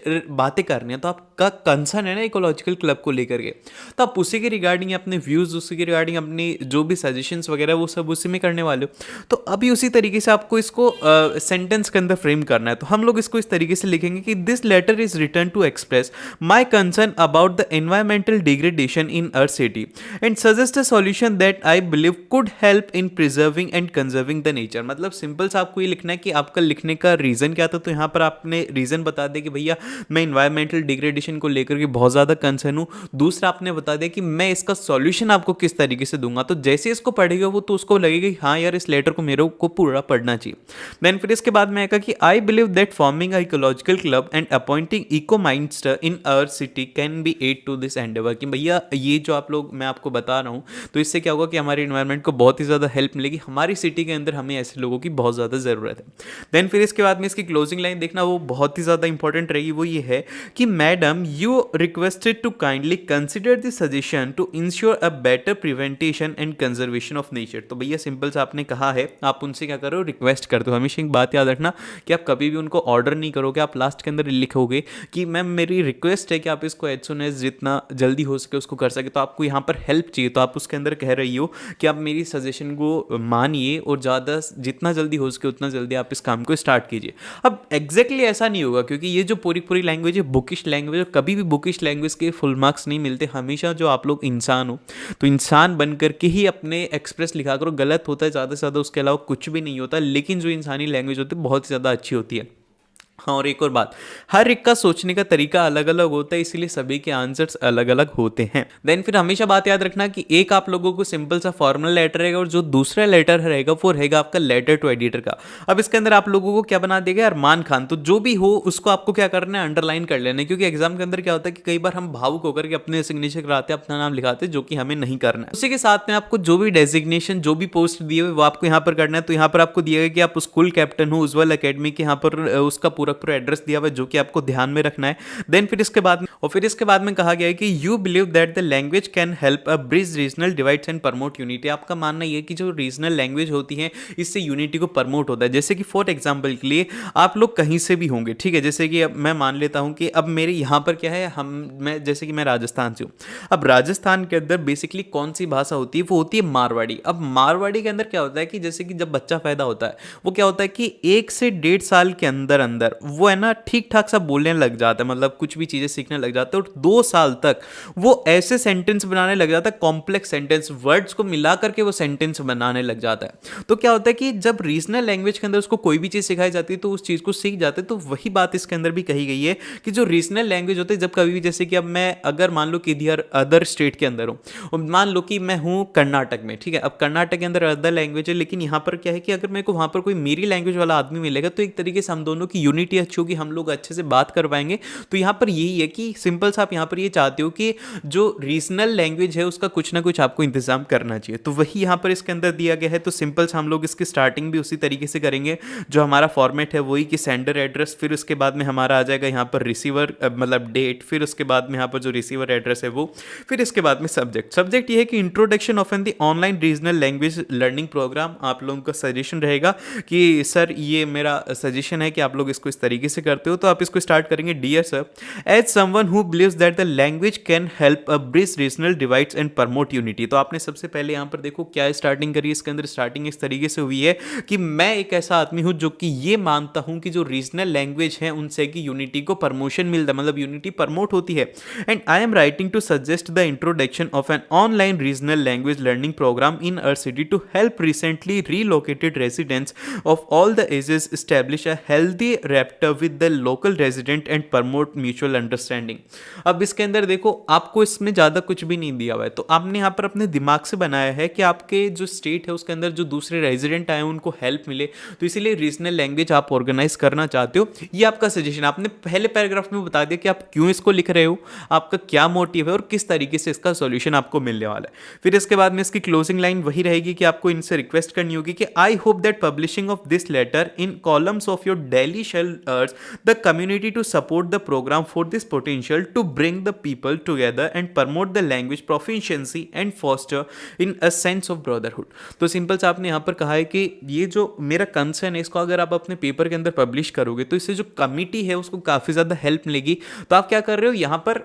A: बातें करनी है तो आपका कंसर्न है ना इकोलॉजिकल क्लब को लेकर के तो आप उसी के रिगार्डिंग अपने व्यूज़ उसी के रिगार्डिंग अपनी जो भी सजेशंस वगैरह वो सब उसी में करने वाले हो तो अभी उसी तरीके से आपको इसको सेंटेंस uh, के अंदर फ्रेम करना है तो हम लोग इसको इस तरीके से लिखेंगे कि this letter is written to express my concern about the environmental degradation in our city and suggest a solution that I believe could help in preserving and conserving the nature मतलब सिंपल से आपको ये लिखना है कि आपका लिखने का रीज़न क्या था तो यहाँ पर आपने रीज़न बता दे कि भैया मैं इन्वायरमेंटल डिग्रेडेशन को लेकर के बहुत ज़्यादा कंसर्न हूँ दूसरा आपने बता दिया कि मैं इसका सॉल्यूशन आपको किस तरीके से दूंगा तो जैसे इसको पढ़ेगा वो तो उसको लगेगा हाँ यार इस लेटर को मेरे को पूरा पढ़ना चाहिए देन फिर इसके बाद मैं कहा कि I believe that forming ecological club and appointing eco ministers in our city can be aid to this end कि भैया ये जो आप लोग मैं आपको बता रहा हूँ तो इससे क्या होगा कि हमारे इन्वायरमेंट को बहुत ही ज़्यादा हेल्प मिलेगी हमारी सिटी के अंदर हमें ऐसे लोगों की बहुत ज़्यादा ज़रूरत है देन फिर इसके बाद में इसकी क्लोजिंग लाइन देखना वो बहुत ही ज़्यादा इंपॉर्टेंट रहेगी वो ये है कि madam you requested to kindly consider the suggestion to ensure a better preventation and conservation of nature तो भैया सिंपल सा आपने कहा है आप उनसे क्या करो रिक्वेस्ट कर दो हमेशा एक बात याद रखना कि आप कभी भी उनको ऑर्डर नहीं करोगे आप लास्ट के अंदर लिखोगे कि मैम मेरी रिक्वेस्ट है कि आप इसको एज सुन एज जितना जल्दी हो सके उसको कर सके तो आपको यहाँ पर हेल्प चाहिए तो आप उसके अंदर कह रही हो कि आप मेरी सजेशन को मानिए और ज़्यादा जितना जल्दी हो सके उतना जल्दी आप इस काम को स्टार्ट कीजिए अब एग्जैक्टली ऐसा नहीं होगा क्योंकि ये जो पूरी पूरी लैंग्वेज है बुकिश लैंग्वेज और कभी भी बुकिश टर्किश लैंग्वेज के फुल मार्क्स नहीं मिलते हमेशा जो आप लोग इंसान हो तो इंसान बन करके ही अपने एक्सप्रेस लिखा करो गलत होता है ज़्यादा से ज़्यादा उसके अलावा कुछ भी नहीं होता लेकिन जो इंसानी लैंग्वेज होती है बहुत ही ज़्यादा अच्छी होती है हाँ और एक और बात हर एक का सोचने का तरीका अलग अलग होता है इसीलिए सभी के आंसर्स अलग अलग होते हैं देन फिर हमेशा बात याद रखना कि एक आप लोगों को सिंपल सा फॉर्मल लेटर रहेगा और जो दूसरा लेटर रहेगा वो रहेगा आपका लेटर टू एडिटर का अब इसके अंदर आप लोगों को क्या बना देगा अरमान खान तो जो भी हो उसको आपको क्या करना है अंडरलाइन कर लेना क्योंकि एग्जाम के अंदर क्या होता है कि कई बार हम भावुक होकर के अपने सिग्नेचर कराते अपना नाम लिखाते जो कि हमें नहीं करना है उसी के साथ में आपको जो भी डेजिग्नेशन जो भी पोस्ट दिए हुए वो आपको यहाँ पर करना है तो यहाँ पर आपको दिया गया कि आप स्कूल कैप्टन हो उज्वल अकेडमी के यहाँ पर उसका पूरा गोरखपुर एड्रेस दिया हुआ है जो कि आपको ध्यान में रखना है देन फिर इसके बाद में और फिर इसके बाद में कहा गया है कि you believe that the language can help a bridge regional divides and promote unity आपका मानना यह कि जो रीजनल लैंग्वेज होती है इससे यूनिटी को प्रमोट होता है जैसे कि फॉर एग्जाम्पल के लिए आप लोग कहीं से भी होंगे ठीक है जैसे कि अब मैं मान लेता हूँ कि अब मेरे यहाँ पर क्या है हम मैं जैसे कि मैं राजस्थान से हूँ अब राजस्थान के अंदर बेसिकली कौन सी भाषा होती है वो होती है मारवाड़ी अब मारवाड़ी के अंदर क्या होता है कि जैसे कि जब बच्चा पैदा होता है वो क्या होता है कि एक से डेढ़ साल के अंदर अंदर वो है ना ठीक ठाक सा बोलने लग जाता है मतलब कुछ भी चीज़ें सीखने लग जाता है और दो साल तक वो ऐसे सेंटेंस बनाने लग जाता है कॉम्प्लेक्स सेंटेंस वर्ड्स को मिला करके वो सेंटेंस बनाने लग जाता है तो क्या होता है कि जब रीजनल लैंग्वेज के अंदर उसको कोई भी चीज़ सिखाई जाती है तो उस चीज़ को सीख जाते तो वही बात इसके अंदर भी कही गई है कि जो रीजनल लैंग्वेज होती है जब कभी भी जैसे कि अब मैं अगर मान लो कि इधर अदर स्टेट के अंदर हूँ मान लो कि मैं हूँ कर्नाटक में ठीक है अब कर्नाटक के अंदर अदर लैंग्वेज है लेकिन यहाँ पर क्या है कि अगर मेरे को वहाँ पर कोई मेरी लैंग्वेज वाला आदमी मिलेगा तो एक तरीके से हम दोनों की यूनिट क्वालिटी अच्छी होगी हम लोग अच्छे से बात कर पाएंगे तो यहाँ पर यही है कि सिंपल सा आप यहाँ पर ये यह चाहते हो कि जो रीजनल लैंग्वेज है उसका कुछ ना कुछ आपको इंतजाम करना चाहिए तो वही यहाँ पर इसके अंदर दिया गया है तो सिंपल सा हम लोग इसकी स्टार्टिंग भी उसी तरीके से करेंगे जो हमारा फॉर्मेट है वही कि सेंडर एड्रेस फिर उसके बाद में हमारा आ जाएगा यहाँ पर रिसीवर मतलब डेट फिर उसके बाद में यहाँ पर जो रिसीवर एड्रेस है वो फिर इसके बाद में सब्जेक्ट सब्जेक्ट ये है कि introduction of an the online regional language learning programme आप लोगों का सजेशन रहेगा कि सर ये मेरा सजेशन है कि आप लोग इसको इस तरीके से करते हो तो आप इसको स्टार्ट करेंगे dear sir as someone who believes that the language can help a bridge regional divides and promote unity तो आपने सबसे पहले यहाँ पर देखो क्या स्टार्टिंग करी इसके अंदर स्टार्टिंग इस तरीके से हुई है कि मैं एक ऐसा आदमी हूँ जो कि ये मानता हूँ कि जो रीजनल लैंग्वेज है उनसे कि यूनिटी को प्रमोशन मिलता मतलब यूनिटी प्रमोट होती है and I am writing to suggest the introduction of an online regional language learning programme in our city to help recently relocated residents of all the ages establish a healthy rapport with the local resident and promote mutual understanding अब इसके अंदर देखो आपको इसमें ज़्यादा कुछ भी नहीं दिया हुआ है तो आपने यहाँ पर अपने दिमाग से बनाया है कि आपके जो स्टेट है उसके अंदर जो दूसरे रेजिडेंट आए उनको हेल्प मिले तो इसीलिए रीजनल लैंग्वेज आप ऑर्गेनाइज करना चाहते हो ये आपका सजेशन आपने पहले पैराग्राफ में बता दिया कि आप क्यों इसको लिख रहे हो आपका क्या मोटिव है और किस तरीके से इसका सोल्यूशन आपको मिलने वाला है फिर इसके बाद में इसकी क्लोजिंग लाइन वही रहेगी कि आपको इनसे रिक्वेस्ट करनी होगी कि I hope that publishing of this letter in columns of your daily shall potential urge the community to support the program for this potential to bring the people together and promote the language proficiency and foster in a sense of brotherhood तो सिंपल सा आपने यहाँ पर कहा है कि ये जो मेरा कंसर्न है इसको अगर आप अपने पेपर के अंदर पब्लिश करोगे तो इससे जो कमिटी है उसको काफ़ी ज़्यादा हेल्प मिलेगी तो आप क्या कर रहे हो यहाँ पर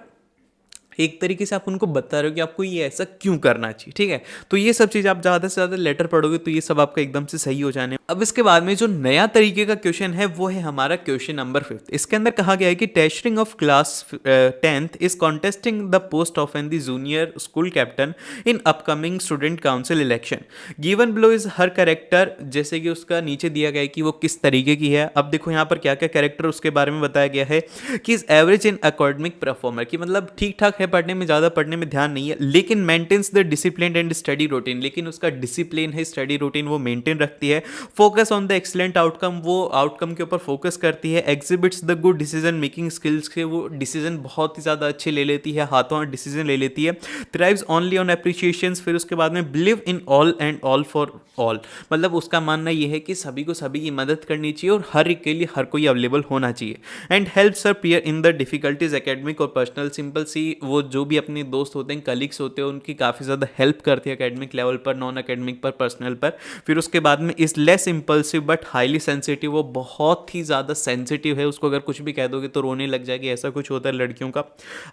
A: एक तरीके से आप उनको बता रहे हो कि आपको ये ऐसा क्यों करना चाहिए ठीक है तो ये सब चीज़ आप ज़्यादा से ज़्यादा लेटर पढ़ोगे तो ये सब आपका एकदम से सही हो जाने अब इसके बाद में जो नया तरीके का क्वेश्चन है वो है हमारा क्वेश्चन नंबर फिफ्थ इसके अंदर कहा गया है कि टेस्टरिंग of class tenth is contesting the post of an the junior school captain in upcoming student council election given below is her character जैसे कि उसका नीचे दिया गया है कि वो किस तरीके की है अब देखो यहाँ पर क्या क्या कैरेक्टर उसके बारे में बताया गया है कि is average in academic performer की मतलब ठीक ठाक है पढ़ने पढ़ने में ज़्यादा पढ़ने में ध्यान नहीं है लेकिन maintains the discipline and study routine लेकिन उसका डिसिप्लिन है स्टडी रूटीन वो मेंटेन रखती है focus on the excellent outcome वो आउटकम के ऊपर फोकस करती है exhibits the good decision making skills के वो डिसीजन बहुत ही ज़्यादा अच्छे ले लेती है हाथों हाथ डिसीजन ले लेती है थ्राइव्स ओनली ऑन अप्रिशिएशन फिर उसके बाद में believe in all and all for all मतलब उसका मानना यह है कि सभी को सभी की मदद करनी चाहिए और हर एक के लिए हर कोई अवेलेबल होना चाहिए and help sir peer in the difficulties academic और पर्सनल सिंपल सी वो वो जो भी अपने दोस्त होते हैं कलीग्स होते हैं उनकी काफ़ी ज़्यादा हेल्प करती है अकेडमिक लेवल पर नॉन अकेडमिक पर पर्सनल पर फिर उसके बाद में is less impulsive but highly sensitive वो बहुत ही ज़्यादा सेंसिटिव है उसको अगर कुछ भी कह दोगे तो रोने लग जाएगी ऐसा कुछ होता है लड़कियों का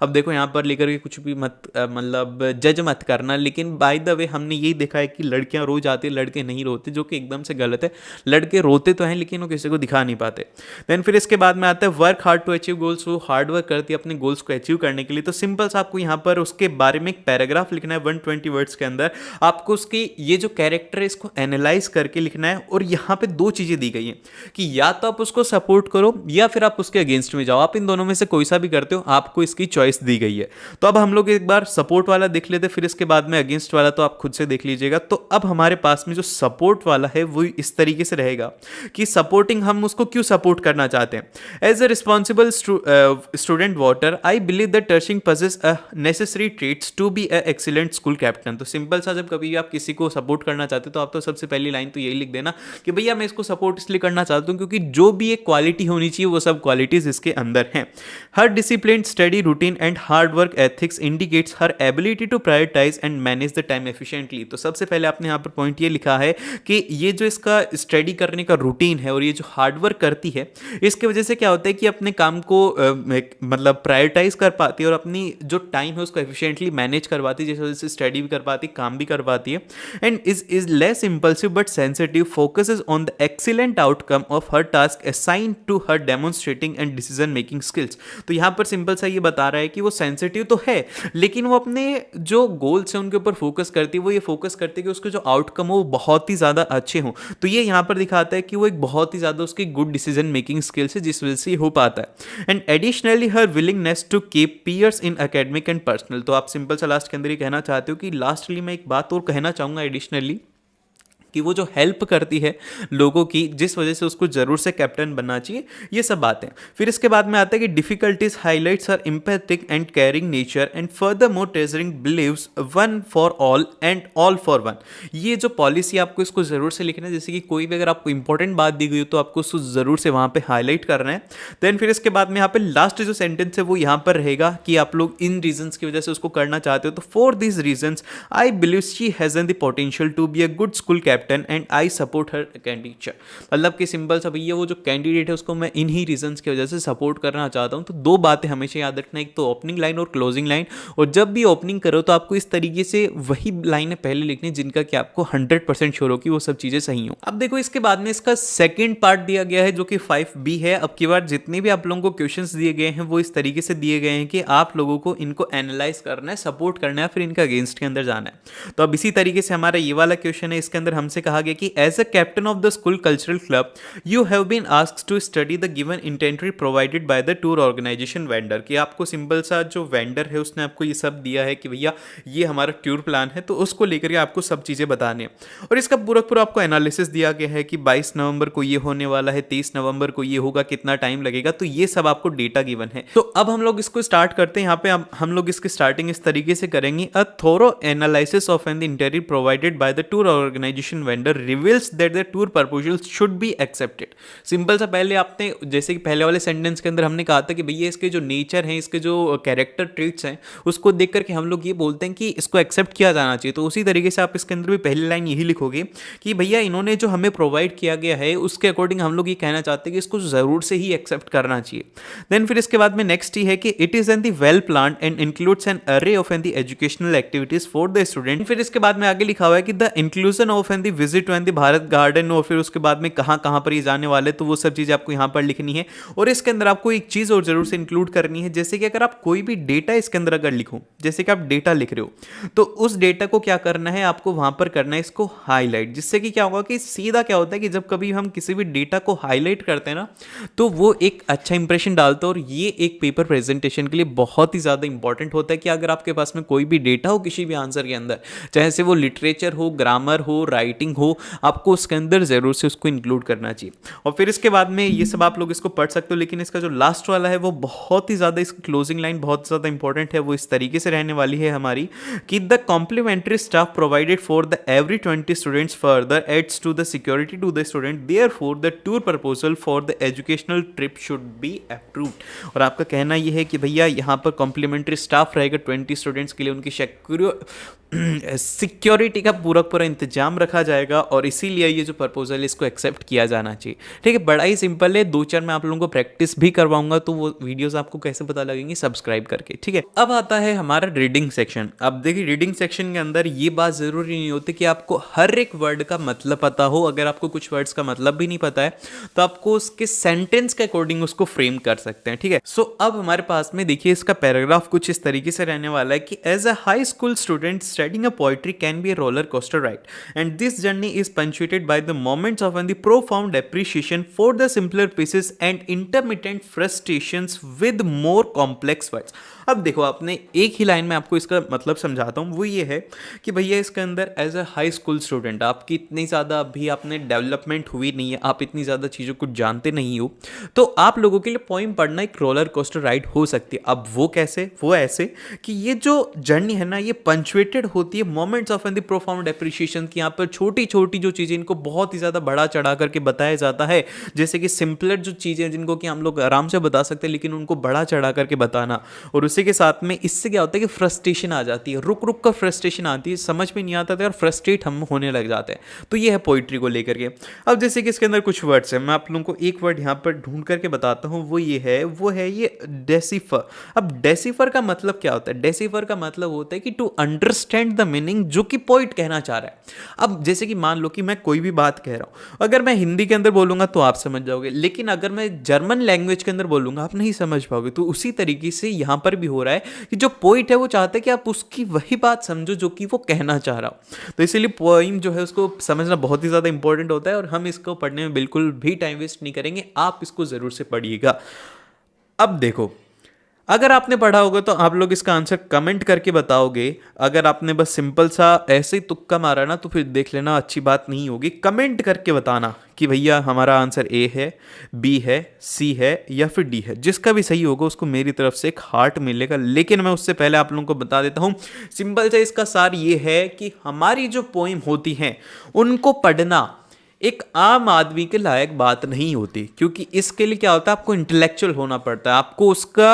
A: अब देखो यहाँ पर लेकर के कुछ भी मत मतलब जज मत करना लेकिन बाय द वे हमने यही देखा है कि लड़कियाँ रो जाती लड़के नहीं रोते जो कि एकदम से गलत है लड़के रोते तो हैं लेकिन वो किसी को दिखा नहीं पाते देन फिर इसके बाद में आता है work hard to achieve goals वो हार्ड वर्क करती है अपने गोल्स को अचीव करने के लिए तो सिंपल बस आपको यहाँ पर उसके बारे में एक पैराग्राफ लिखना है वन ट्वेंटी वर्ड्स के अंदर आपको उसकी ये जो कैरेक्टर है इसको एनालाइज करके लिखना है और यहाँ पर दो चीज़ें दी गई हैं कि या तो आप उसको सपोर्ट करो या फिर आप उसके अगेंस्ट में जाओ आप इन दोनों में से कोई सा भी करते हो आपको इसकी चॉइस दी गई है तो अब हम लोग एक बार सपोर्ट वाला देख लेते फिर इसके बाद में अगेंस्ट वाला तो आप खुद से देख लीजिएगा तो अब हमारे पास में जो सपोर्ट वाला है वो इस तरीके से रहेगा कि सपोर्टिंग हम उसको क्यों सपोर्ट करना चाहते हैं as a responsible student voter I believe the टर्शिंग possesses necessary traits to be excellent school captain तो सिंपल सा जब कभी आप किसी को सपोर्ट करना चाहते हो तो आप तो सबसे पहली लाइन तो यही लिख देना कि भैया मैं इसको सपोर्ट इसलिए करना चाहता हूँ क्योंकि जो भी एक क्वालिटी होनी चाहिए वो सब क्वालिटीज़ इसके अंदर हैं her discipline study routine and hard work ethics indicates her ability to prioritise and manage the time efficiently तो सबसे पहले आपने यहाँ पर पॉइंट ये लिखा है कि ये जो इसका स्टडी करने का रूटीन है और ये जो हार्डवर्क करती है इसके वजह से क्या होता है कि अपने काम को मतलब प्रायोरिटाइज कर पाती है और अपनी जो टाइम है उसको एफिशिएंटली मैनेज करवाती है जिस वजह से स्टडी भी करवाती है काम भी करवाती है and is is less impulsive but sensitive focus on the excellent outcome of her task assign to her demonstrating and decision making skills तो यहाँ पर सिंपल सा ये बता रहा है कि वो सेंसिटिव तो है लेकिन वो अपने जो गोल्स हैं उनके ऊपर फोकस करती है वो ये फोकस करती है कि उसके जो आउटकम हो वो बहुत ही ज़्यादा अच्छे हों तो ये यहाँ पर दिखाता है कि वो एक बहुत ही ज़्यादा उसकी गुड डिसीजन मेकिंग स्किल्स है जिस वजह से हो पाता है and additionally her willingness to keep peers in a academic and personal तो आप सिंपल सा लास्ट के अंदर ये कहना चाहते हो कि लास्टली मैं एक बात और कहना चाहूँगा एडिशनली कि वो जो हेल्प करती है लोगों की जिस वजह से उसको ज़रूर से कैप्टन बनना चाहिए ये सब बातें फिर इसके बाद में आता है कि difficulties highlights are empathic and caring nature and furthermore ट्रेजरिंग believes one for all and all for one ये जो पॉलिसी आपको इसको ज़रूर से लिखना है जैसे कि कोई भी अगर आपको इंपॉर्टेंट बात दी गई हो तो आपको उसको ज़रूर से वहाँ पर हाईलाइट करना है देन फिर इसके बाद में यहाँ पर लास्ट जो सेंटेंस है वो यहाँ पर रहेगा कि आप लोग इन रीजन की वजह से उसको करना चाहते हो तो for this reason I believe she has an the potential to be a good school captain captain and I support her candidature मतलब कि सिंपल सा भैया वो जो कैंडिडेट है उसको मैं इन्हीं रीजंस की वजह से सपोर्ट करना चाहता हूँ तो दो बातें हमेशा याद रखना एक तो ओपनिंग लाइन और क्लोजिंग लाइन और जब भी ओपनिंग करो तो आपको इस तरीके से वही लाइनें पहले लिखनी जिनका कि आपको हंड्रेड परसेंट श्योर हो कि वो सब चीज़ें सही हों अब देखो इसके बाद में इसका सेकेंड पार्ट दिया गया है जो कि फाइव बी है अब की बार जितने भी आप लोगों को क्वेश्चन दिए गए हैं वो इस तरीके से दिए गए हैं कि आप लोगों को इनको एनालाइज करना है सपोर्ट करना है फिर इनका अगेंस्ट के अंदर जाना है तो अब इसी तरीके से हमारा ये वाला क्वेश्चन है इसके अंदर हम उनसे कहा गया कि as a captain of the school cultural club you have been ask to study the given itinerary provided by the tour organisation vendor कि आपको सिंपल सा जो वेंडर है उसने आपको ये सब दिया है कि भैया ये हमारा टूर प्लान है तो उसको लेकर के आपको सब चीज़ें बताने और इसका पूरा पूरा आपको एनालिसिस दिया गया है कि बाईस नवंबर को ये होने वाला है तेईस नवंबर को ये होगा कितना टाइम लगेगा तो ये सब आपको डेटा गिवन है तो अब हम लोग इसको स्टार्ट करते हैं यहाँ पे हम लोग इसकी स्टार्टिंग इस तरीके से करेंगे a thorough analysis of an the इंटरियर provided by the tour organisation accommodation vendor reveals that the tour proposals should be accepted simple सा पहले आपने जैसे कि पहले वाले सेंटेंस के अंदर हमने कहा था कि भैया इसके जो नेचर हैं इसके जो कैरेक्टर ट्रेट्स हैं उसको देख करके हम लोग ये बोलते हैं कि इसको एक्सेप्ट किया जाना चाहिए तो उसी तरीके से आप इसके अंदर भी पहली लाइन यही लिखोगे कि भैया इन्होंने जो हमें प्रोवाइड किया गया है उसके अकॉर्डिंग हम लोग ये कहना चाहते हैं कि इसको ज़रूर से ही एक्सेप्ट करना चाहिए देन फिर इसके बाद में नेक्स्ट ही है कि it is an the well plan and includes an array of an the educational activities for the student फिर इसके बाद में आगे लिखा हुआ है कि the inclusion of an the visit on the Bharat garden और फिर उसके बाद में कहाँ कहाँ पर ये जाने वाले तो वो सब चीज़ें आपको यहाँ पर लिखनी है और इसके अंदर आपको एक चीज़ और ज़रूर से इंक्लूड करनी है जैसे कि अगर आप कोई भी डेटा इसके अंदर अगर लिखो जैसे कि आप डेटा लिख रहे हो तो उस डेटा को क्या करना है आपको वहाँ पर करना है इसको हाईलाइट जिससे कि क्या होगा कि सीधा क्या होता है कि जब कभी हम किसी भी डेटा को हाईलाइट करते हैं ना तो वो एक अच्छा इंप्रेशन डालता है और ये एक पेपर प्रेजेंटेशन के लिए बहुत ही ज़्यादा इंपॉर्टेंट होता है कि अगर आपके पास में कोई भी डेटा हो किसी भी आंसर के अंदर चाहे से वो लिटरेचर हो ग्रामर हो राइट राइटिंग हो आपको उसके अंदर ज़रूर से उसको इंक्लूड करना चाहिए और फिर इसके बाद में ये सब आप लोग इसको पढ़ सकते हो लेकिन इसका जो लास्ट वाला है वो बहुत ही ज़्यादा इसकी क्लोजिंग लाइन बहुत ज़्यादा इंपॉर्टेंट है वो इस तरीके से रहने वाली है हमारी कि the complimentary staff provided for the every twenty students further adds to the security to the student therefore the tour proposal for the educational trip should be approve और आपका कहना यह है कि भैया यहाँ पर कॉम्प्लीमेंट्री स्टाफ रहेगा ट्वेंटी स्टूडेंट्स के लिए उनकी सिक्योरिटी का पूरा पूरा इंतजाम रखा देखा जाएगा और इसीलिए ये जो प्रपोजल है इसको एक्सेप्ट किया जाना चाहिए ठीक है बड़ा ही सिंपल है दो चार मैं आप लोगों को प्रैक्टिस भी करवाऊंगा तो वो वीडियोज आपको कैसे पता लगेंगी सब्सक्राइब करके ठीक है अब आता है हमारा रीडिंग सेक्शन अब देखिए रीडिंग सेक्शन के अंदर ये बात ज़रूरी नहीं होती कि आपको हर एक वर्ड का मतलब पता हो अगर आपको कुछ वर्ड्स का मतलब भी नहीं पता है तो आपको उसके सेंटेंस के अकॉर्डिंग उसको फ्रेम कर सकते हैं ठीक है सो अब हमारे पास में देखिए इसका पैराग्राफ कुछ इस तरीके से रहने वाला है कि as a high school student studying a poetry can be a roller coaster right and this This journey is punctuated by the moments of the profound appreciation for the simpler pieces and intermittent frustrations with more complex ones. अब देखो आपने एक ही लाइन में आपको इसका मतलब समझाता हूँ वो ये है कि भैया इसके अंदर as a high school student आपकी इतनी ज़्यादा अभी आपने डेवलपमेंट हुई नहीं है आप इतनी ज़्यादा चीज़ों को जानते नहीं हो तो आप लोगों के लिए पोइम पढ़ना एक रोलर कोस्टर राइड हो सकती है अब वो कैसे वो ऐसे कि ये जो जर्नी है ना ये पंचुएटेड होती है moments of an the profound appreciation की यहाँ पर छोटी छोटी जो चीज़ें इनको बहुत ही ज़्यादा बड़ा चढ़ा करके बताया जाता है जैसे कि सिंपलर जो चीज़ें जिनको कि हम लोग आराम से बता सकते हैं लेकिन उनको बड़ा चढ़ा करके बताना और उस उसी के साथ में इससे क्या होता है कि फ्रस्ट्रेशन आ जाती है रुक रुक कर फ्रस्ट्रेशन आती है समझ में नहीं आता था और फ्रस्ट्रेट हम होने लग जाते हैं तो ये है पोइट्री को लेकर के अब जैसे कि इसके अंदर कुछ वर्ड्स हैं मैं आप लोगों को एक वर्ड यहाँ पर ढूंढ करके बताता हूँ वो ये है वो है ये डेसीफर अब डेसीफर का मतलब क्या होता है डेसीफर का मतलब होता है कि टू अंडरस्टैंड द मीनिंग जो कि पोइट कहना चाह रहा है अब जैसे कि मान लो कि मैं कोई भी बात कह रहा हूँ अगर मैं हिंदी के अंदर बोलूँगा तो आप समझ जाओगे लेकिन अगर मैं जर्मन लैंग्वेज के अंदर बोलूँगा आप नहीं समझ पाओगे तो उसी तरीके से यहाँ पर भी हो रहा है कि जो पोइट है वो चाहता है कि आप उसकी वही बात समझो जो कि वो कहना चाह रहा हो तो इसीलिए पोइम जो है उसको समझना बहुत ही ज़्यादा इंपॉर्टेंट होता है और हम इसको पढ़ने में बिल्कुल भी टाइम वेस्ट नहीं करेंगे आप इसको ज़रूर से पढ़िएगा अब देखो अगर आपने पढ़ा होगा तो आप लोग इसका आंसर कमेंट करके बताओगे अगर आपने बस सिंपल सा ऐसे ही तुक्का मारा ना तो फिर देख लेना अच्छी बात नहीं होगी कमेंट करके बताना कि भैया हमारा आंसर ए है बी है सी है या फिर डी है जिसका भी सही होगा उसको मेरी तरफ से एक हार्ट मिलेगा लेकिन मैं उससे पहले आप लोगों को बता देता हूँ सिंपल सा इसका सार ये है कि हमारी जो पोइम होती हैं उनको पढ़ना एक आम आदमी के लायक बात नहीं होती क्योंकि इसके लिए क्या होता है आपको इंटेलेक्चुअल होना पड़ता है आपको उसका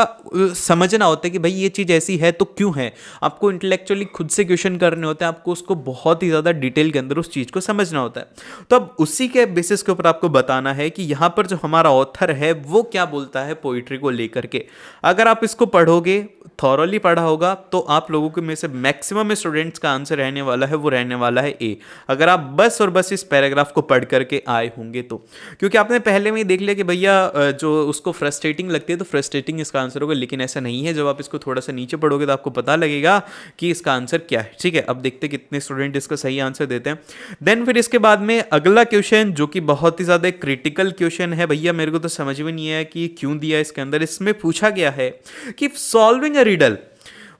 A: समझना होता है कि भाई ये चीज़ ऐसी है तो क्यों है आपको इंटेलेक्चुअली खुद से क्वेश्चन करने होते हैं आपको उसको बहुत ही ज़्यादा डिटेल के अंदर उस चीज़ को समझना होता है तो अब उसी के बेसिस के ऊपर आपको बताना है कि यहाँ पर जो हमारा ऑथर है वो क्या बोलता है पोइट्री को लेकर के अगर आप इसको पढ़ोगे थॉरली पढ़ा होगा तो आप लोगों के में से मैक्सिमम स्टूडेंट्स का आंसर रहने वाला है वो रहने वाला है ए अगर आप बस और बस इस पैराग्राफ को पढ़ पढ़ करके आए होंगे तो क्योंकि आपने पहले में ही देख लिया कि भैया जो उसको फ्रस्ट्रेटिंग लगती है तो फ्रस्ट्रेटिंग इसका आंसर होगा लेकिन ऐसा नहीं है जब आप इसको थोड़ा सा नीचे पढ़ोगे तो आपको पता लगेगा कि इसका आंसर क्या है ठीक है अब देखते कितने स्टूडेंट इसका सही आंसर देते हैं देन फिर इसके बाद में अगला क्वेश्चन जो कि बहुत ही ज़्यादा क्रिटिकल क्वेश्चन है भैया मेरे को तो समझ में नहीं आया कि क्यों दिया इसके अंदर इसमें पूछा गया है कि solving a riddle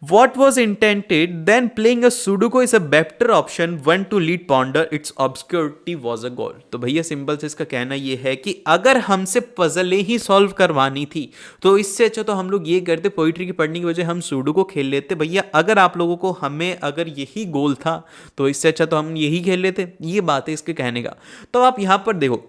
A: what was intended, then playing a Sudoku is a better option when to lead ponder its obscurity was a goal. तो भैया सिंपल से इसका कहना यह है कि अगर हमसे पजलें ही सॉल्व करवानी थी तो इससे अच्छा तो हम लोग ये करते पोइट्री की पढ़ने की वजह हम सुडोको खेल लेते भैया अगर आप लोगों को हमें अगर यही गोल था तो इससे अच्छा तो हम यही खेल लेते ये बात है इसके कहने का तो आप यहां पर देखो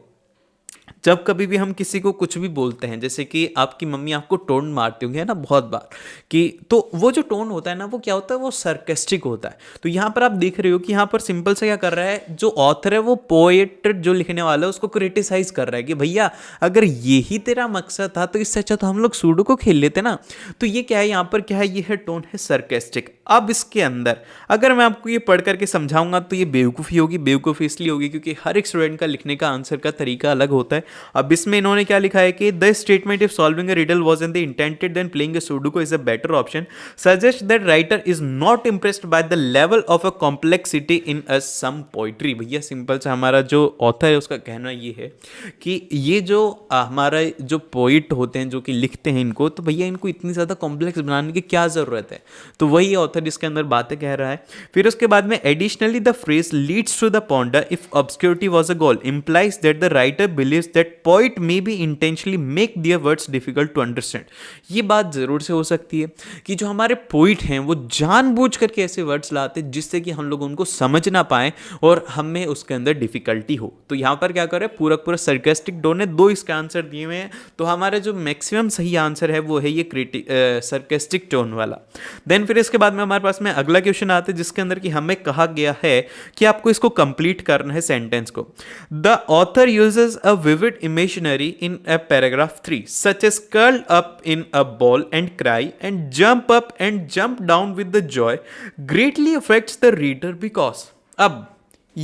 A: जब कभी भी हम किसी को कुछ भी बोलते हैं जैसे कि आपकी मम्मी आपको टोन मारती होंगी है ना बहुत बार कि तो वो जो टोन होता है ना वो क्या होता है वो सरकेस्टिक होता है तो यहाँ पर आप देख रहे हो कि यहाँ पर सिंपल से क्या कर रहा है जो ऑथर है वो पोएट जो लिखने वाला है उसको क्रिटिसाइज कर रहा है कि भैया अगर यही तेरा मकसद था तो इससे अच्छा तो हम लोग सूडो को खेल लेते ना तो ये क्या है यहाँ पर क्या है ये है टोन है सरकेस्टिक अब इसके अंदर अगर मैं आपको ये पढ़ करके समझाऊंगा तो ये बेवकूफ़ी होगी बेवकूफ़ी इसलिए होगी क्योंकि हर एक स्टूडेंट का लिखने का आंसर का तरीका अलग होता है है अब इसमें इन्होंने क्या लिखा है कि the statement if solving a riddle was in the intended then playing a sudoku is a better option suggest that writer is not impressed by the level of a complexity in a some poetry भैया सिंपल सा हमारा जो ऑथर है उसका कहना ये है कि ये जो हमारा जो पोइट होते हैं जो कि लिखते हैं इनको तो भैया इनको इतनी ज़्यादा कॉम्प्लेक्स बनाने की क्या ज़रूरत है तो वही ऑथर इसके अंदर बातें कह रहा है फिर उसके बाद में additionally the phrase leads to the ponder if obscurity was a goal implies that the writer believe that that may be intentionally make their words difficult to understand ये बात ज़रूर से हो सकती है कि जो हमारे पोइट हैं वो जानबूझ करके ऐसे वर्ड्स लाते जिससे कि हम लोग उनको समझ ना पाए और हमें उसके अंदर डिफ़िकल्टी हो तो यहाँ पर क्या करें पूरा पूरा सर्कस्टिक डो ने दो इसके आंसर दिए हुए हैं तो हमारा जो मैक्सिमम सही आंसर है वो है ये क्रिटिक सर्केस्टिक टोन वाला देन फिर इसके बाद में हमारे पास में अगला क्वेश्चन आता है जिसके अंदर कि हमें कहा गया है कि आपको इसको कंप्लीट करना है सेंटेंस को the author uses a vivid imaginary in a paragraph 3, such as curl up in a ball and cry and jump up and jump down with the joy, greatly affects the reader because. अब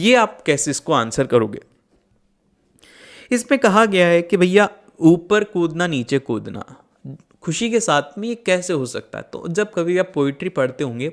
A: ये आप कैसे इसको आंसर करोगे इसमें कहा गया है कि भैया ऊपर कूदना नीचे कूदना खुशी के साथ में ये कैसे हो सकता है तो जब कभी आप पोइट्री पढ़ते होंगे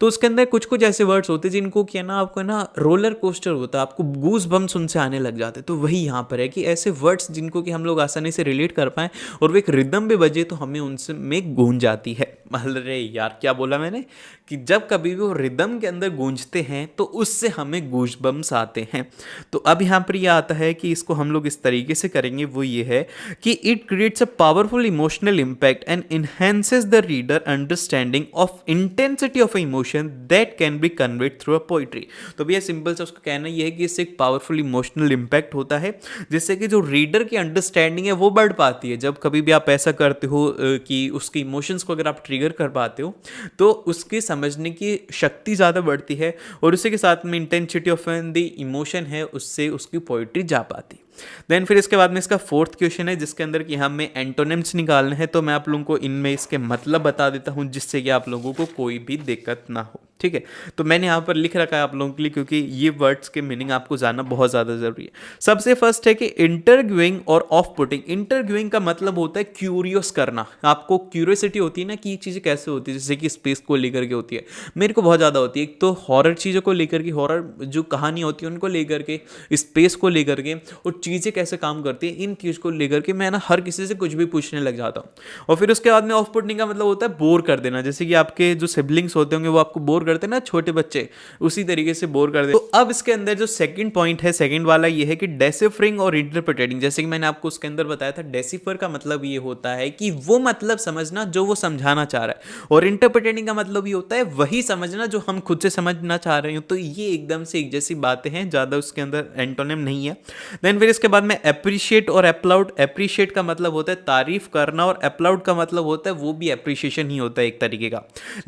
A: तो उसके अंदर कुछ कुछ ऐसे वर्ड्स होते हैं जिनको कि ना आपको ना रोलर कोस्टर होता है आपको बम सुन उनसे आने लग जाते तो वही यहाँ पर है कि ऐसे वर्ड्स जिनको कि हम लोग आसानी से रिलेट कर पाएँ और वो एक रिदम भी बजे तो हमें उनसे में गूंज जाती है रे यार क्या बोला मैंने कि जब कभी भी वो रिदम के अंदर गूंजते हैं तो उससे हमें गूज बम्स आते हैं तो अब यहाँ पर यह आता है कि इसको हम लोग इस तरीके से करेंगे वो ये है कि it creates a powerful emotional impact impact and enhances the reader understanding of intensity of emotion that can be conveyed through a poetry तो भैया सिंपल से उसका कहना यह है कि इससे एक पावरफुल इमोशनल इम्पैक्ट होता है जिससे कि जो रीडर की अंडरस्टैंडिंग है वो बढ़ पाती है जब कभी भी आप ऐसा करते हो कि उसके इमोशंस को अगर आप ट्रिगर कर पाते हो तो उसकी समझने की शक्ति ज़्यादा बढ़ती है और उसी के साथ में इंटेंसिटी ऑफ द इमोशन है उससे उसकी पोइट्री जा पाती है देन फिर इसके बाद में इसका फोर्थ क्वेश्चन है जिसके अंदर कि हमें एंटोनिम्स निकालने हैं तो मैं आप लोगों को इनमें इसके मतलब बता देता हूँ जिससे कि आप लोगों को कोई भी दिक्कत ना हो ठीक है तो मैंने यहाँ पर लिख रखा है आप लोगों के लिए क्योंकि ये वर्ड्स के मीनिंग आपको जानना बहुत ज़्यादा ज़रूरी है सबसे फर्स्ट है कि इंटरव्यूइंग और ऑफ पुटिंग इंटरव्यूइंग का मतलब होता है क्यूरियस करना आपको क्यूरियसिटी होती है ना कि ये चीज़ें कैसे होती है जैसे कि स्पेस को लेकर के होती है मेरे को बहुत ज़्यादा होती है एक तो हॉरर चीज़ों को लेकर के हॉरर जो कहानी होती है उनको लेकर के स्पेस को लेकर के और चीज़ें कैसे काम करती है इन चीज़ को लेकर के मैं ना हर किसी से कुछ भी पूछने लग जाता हूँ और फिर उसके बाद में ऑफ पुटिंग का मतलब होता है बोर कर देना जैसे कि आपके जो सिबलिंग्स होते होंगे वो आपको बोर करते हैं ना छोटे बच्चे उसी तरीके से बोर कर देते तो अब इसके अंदर जो सेकंड पॉइंट है सेकंड वाला ये है कि डेसिफरिंग और इंटरप्रिटेटिंग जैसे कि मैंने आपको उसके अंदर बताया था डेसिफर का मतलब ये होता है कि वो मतलब समझना जो वो समझाना चाह रहा है और इंटरप्रिटेटिंग का मतलब ये होता है वही समझना जो हम खुद से समझना चाह रहे हो तो ये एकदम से एक जैसी बातें हैं ज़्यादा उसके अंदर एंटोनिम नहीं है देन फिर इसके बाद में अप्रिशिएट और अपलाउड अप्रिशिएट का मतलब होता है तारीफ करना और अपलाउड का मतलब होता है वो भी अप्रिशिएशन ही होता है एक तरीके का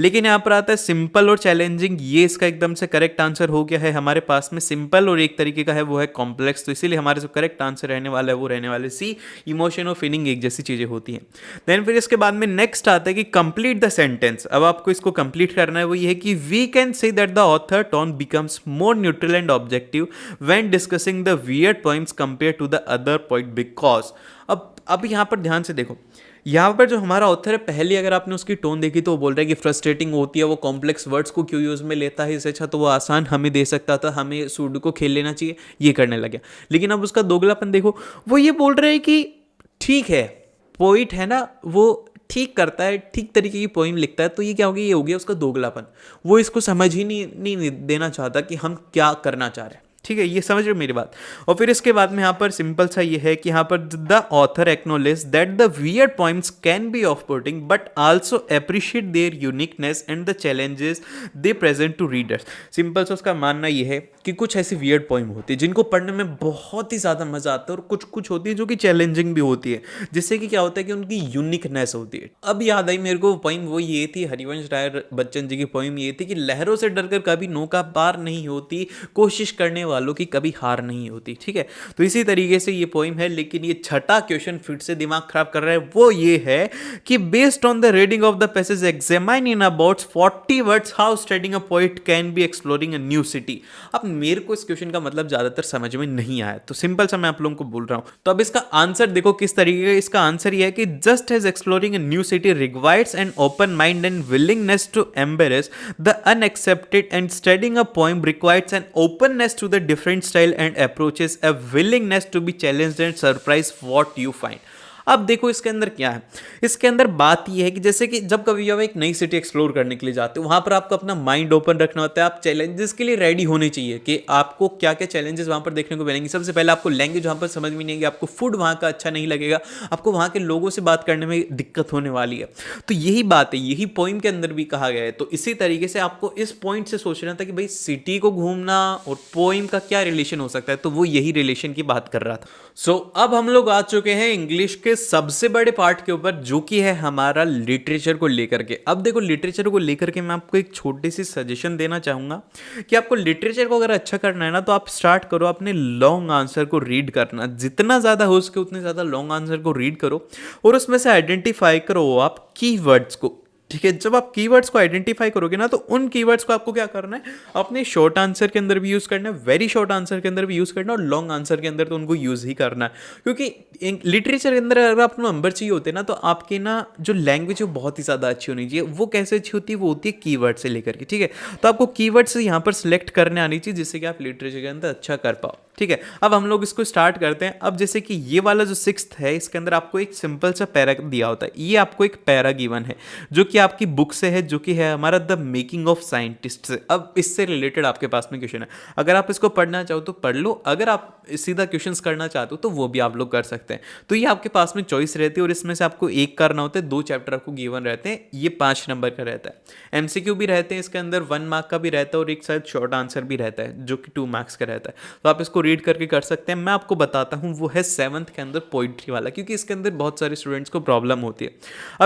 A: लेकिन यहाँ पर आता है सिंपल और चैलेंज चैलेंजिंग ये इसका एकदम से करेक्ट आंसर हो गया है हमारे पास में सिंपल और एक तरीके का है वो है कॉम्प्लेक्स तो इसीलिए हमारे जो करेक्ट आंसर रहने वाला है वो रहने वाले सी इमोशन और फीलिंग एक जैसी चीज़ें होती हैं देन फिर इसके बाद में नेक्स्ट आता है कि कंप्लीट द सेंटेंस अब आपको इसको कंप्लीट करना है वो ये है कि we can say that the author tone becomes more neutral and objective when discussing the weird points compare to the other point because अब अब यहाँ पर ध्यान से देखो यहाँ पर जो हमारा ऑथर है पहले अगर आपने उसकी टोन देखी तो वो बोल रहा है कि फ्रस्ट्रेटिंग होती है वो कॉम्प्लेक्स वर्ड्स को क्यों यूज़ में लेता है इसे अच्छा तो वो आसान हमें दे सकता था हमें सूड को खेल लेना चाहिए ये करने लग गया लेकिन अब उसका दोगलापन देखो वो ये बोल रहे हैं कि ठीक है पोइट है ना वो ठीक करता है ठीक तरीके की पोइम लिखता है तो ये क्या हो गया ये हो गया उसका दोगलापन वो इसको समझ ही नहीं, नहीं देना चाहता कि हम क्या करना चाह रहे हैं ठीक है ये समझ रहे हो मेरी बात और फिर इसके बाद में यहाँ पर सिंपल सा ये है कि यहाँ पर the author acknowledge that the weird points can be off putting but also appreciate their uniqueness and the challenges they present to readers simple सा उसका मानना ये है कि कुछ ऐसी वियर्ड पॉइम होती है जिनको पढ़ने में बहुत ही ज़्यादा मजा आता है और कुछ कुछ होती है जो कि चैलेंजिंग भी होती है जिससे कि क्या होता है कि उनकी यूनिकनेस होती है अब याद आई मेरे को पॉइम वो ये थी हरिवंश राय बच्चन जी की पोइम ये थी कि लहरों से डरकर कभी नौका पार नहीं होती कोशिश करने वाले वालों की कभी हार नहीं होती ठीक है तो इसी तरीके से ये पोइम है लेकिन ये छठा क्वेश्चन फिर से दिमाग खराब कर रहा है वो ये है कि based on the reading of the passage examine in about forty words how studying a poet can be exploring a new city अब मेरे को इस क्वेश्चन का मतलब ज़्यादातर समझ में नहीं आया तो सिंपल सा मैं आप लोगों को बोल रहा हूँ तो अब इसका आंसर देखो किस तरीके का इसका आंसर यह है कि just as exploring a new city requires and open mind and willingness to embrace the unexpected and studying a poem requires and openness to the different style and approaches, a willingness to be challenged and surprise what you find. अब देखो इसके अंदर क्या है इसके अंदर बात यह है कि जैसे कि जब कभी हम एक नई सिटी एक्सप्लोर करने के लिए जाते हो वहां पर आपको अपना माइंड ओपन रखना होता है आप चैलेंजेस के लिए रेडी होने चाहिए कि आपको क्या क्या चैलेंजेस वहां पर देखने को मिलेंगे सबसे पहले आपको लैंग्वेज वहां पर समझ में नहीं आएगी आपको फूड वहां का अच्छा नहीं लगेगा आपको वहां के लोगों से बात करने में दिक्कत होने वाली है तो यही बात है यही पोइम के अंदर भी कहा गया है तो इसी तरीके से आपको इस पॉइंट से सोचना था कि भाई सिटी को घूमना और पोइम का क्या रिलेशन हो सकता है तो वो यही रिलेशन की बात कर रहा था सो so, अब हम लोग आ चुके हैं इंग्लिश के सबसे बड़े पार्ट के ऊपर जो कि है हमारा लिटरेचर को लेकर के अब देखो लिटरेचर को लेकर के मैं आपको एक छोटी सी सजेशन देना चाहूँगा कि आपको लिटरेचर को अगर अच्छा करना है ना तो आप स्टार्ट करो अपने लॉन्ग आंसर को रीड करना जितना ज़्यादा हो सके उतने ज़्यादा लॉन्ग आंसर को रीड करो और उसमें से आइडेंटिफाई करो आप की को ठीक है जब आप कीवर्ड्स को आइडेंटिफाई करोगे ना तो उन कीवर्ड्स को आपको क्या करना है अपने शॉर्ट आंसर के अंदर भी यूज़ करना है वेरी शॉर्ट आंसर के अंदर भी यूज़ करना है और लॉन्ग आंसर के अंदर तो उनको यूज़ ही करना है क्योंकि लिटरेचर के अंदर अगर आपको नंबर चाहिए होते ना तो आपके ना जो लैंग्वेज है बहुत ही ज़्यादा अच्छी होनी चाहिए वो कैसे अच्छी होती है वो होती है की से लेकर के ठीक है तो आपको की वर्ड्स यहाँ पर सिलेक्ट करने आनी चाहिए जिससे कि आप लिटरेचर के अंदर अच्छा कर पाओ ठीक है अब हम लोग इसको स्टार्ट करते हैं अब जैसे कि ये वाला जो सिक्स है इसके अंदर आपको एक सिंपल सा पैरा दिया होता है ये आपको एक पैरा गिवन है जो कि आपकी बुक से है जो कि है हमारा द मेकिंग ऑफ साइंटिस्ट से अब इससे रिलेटेड आपके पास में क्वेश्चन है अगर आप इसको पढ़ना चाहो तो पढ़ लो अगर आप सीधा क्वेश्चन करना चाहते हो तो वो भी आप लोग कर सकते हैं तो ये आपके पास में चॉइस रहती है और इसमें से आपको एक करना होता है दो चैप्टर आपको गिवन रहते हैं ये पाँच नंबर का रहता है एम भी रहते हैं इसके अंदर वन मार्क का भी रहता है और एक शायद शॉर्ट आंसर भी रहता है जो कि टू मार्क्स का रहता है तो आप इसको रीड करके कर सकते हैं मैं आपको बताता हूँ वो है सेवन्थ के अंदर पोइट्री वाला क्योंकि इसके अंदर बहुत सारे स्टूडेंट्स को प्रॉब्लम होती है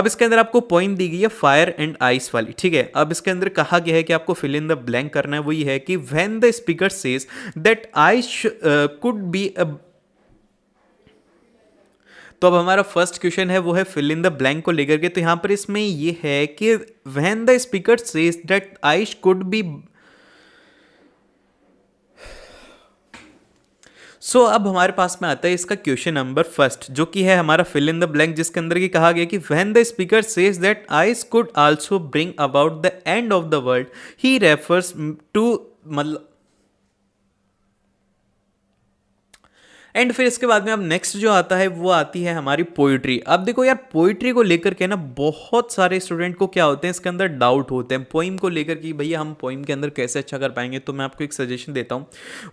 A: अब इसके अंदर आपको पॉइंट दी गई है फायर एंड आइस वाली ठीक है अब इसके अंदर कहा गया है कि आपको फिल इन द ब्लैंक करना है वही है कि when the speaker says that I could be a तो अब हमारा फर्स्ट क्वेश्चन है वो है फिल इन द ब्लैंक को लेकर के तो यहाँ पर इसमें ये है कि when the speaker says that ice could be so अब हमारे पास में आता है इसका क्वेश्चन नंबर फर्स्ट जो कि है हमारा फिल इन द ब्लैंक जिसके अंदर की कहा गया कि when the speaker says that ice could also bring about the end of the world he refers to मतलब एंड फिर इसके बाद में अब नेक्स्ट जो आता है वो आती है हमारी पोइट्री अब देखो यार पोइट्री को लेकर के ना बहुत सारे स्टूडेंट को क्या होते हैं इसके अंदर डाउट होते हैं पोइम को लेकर कि भैया हम पोइम के अंदर कैसे अच्छा कर पाएंगे तो मैं आपको एक सजेशन देता हूँ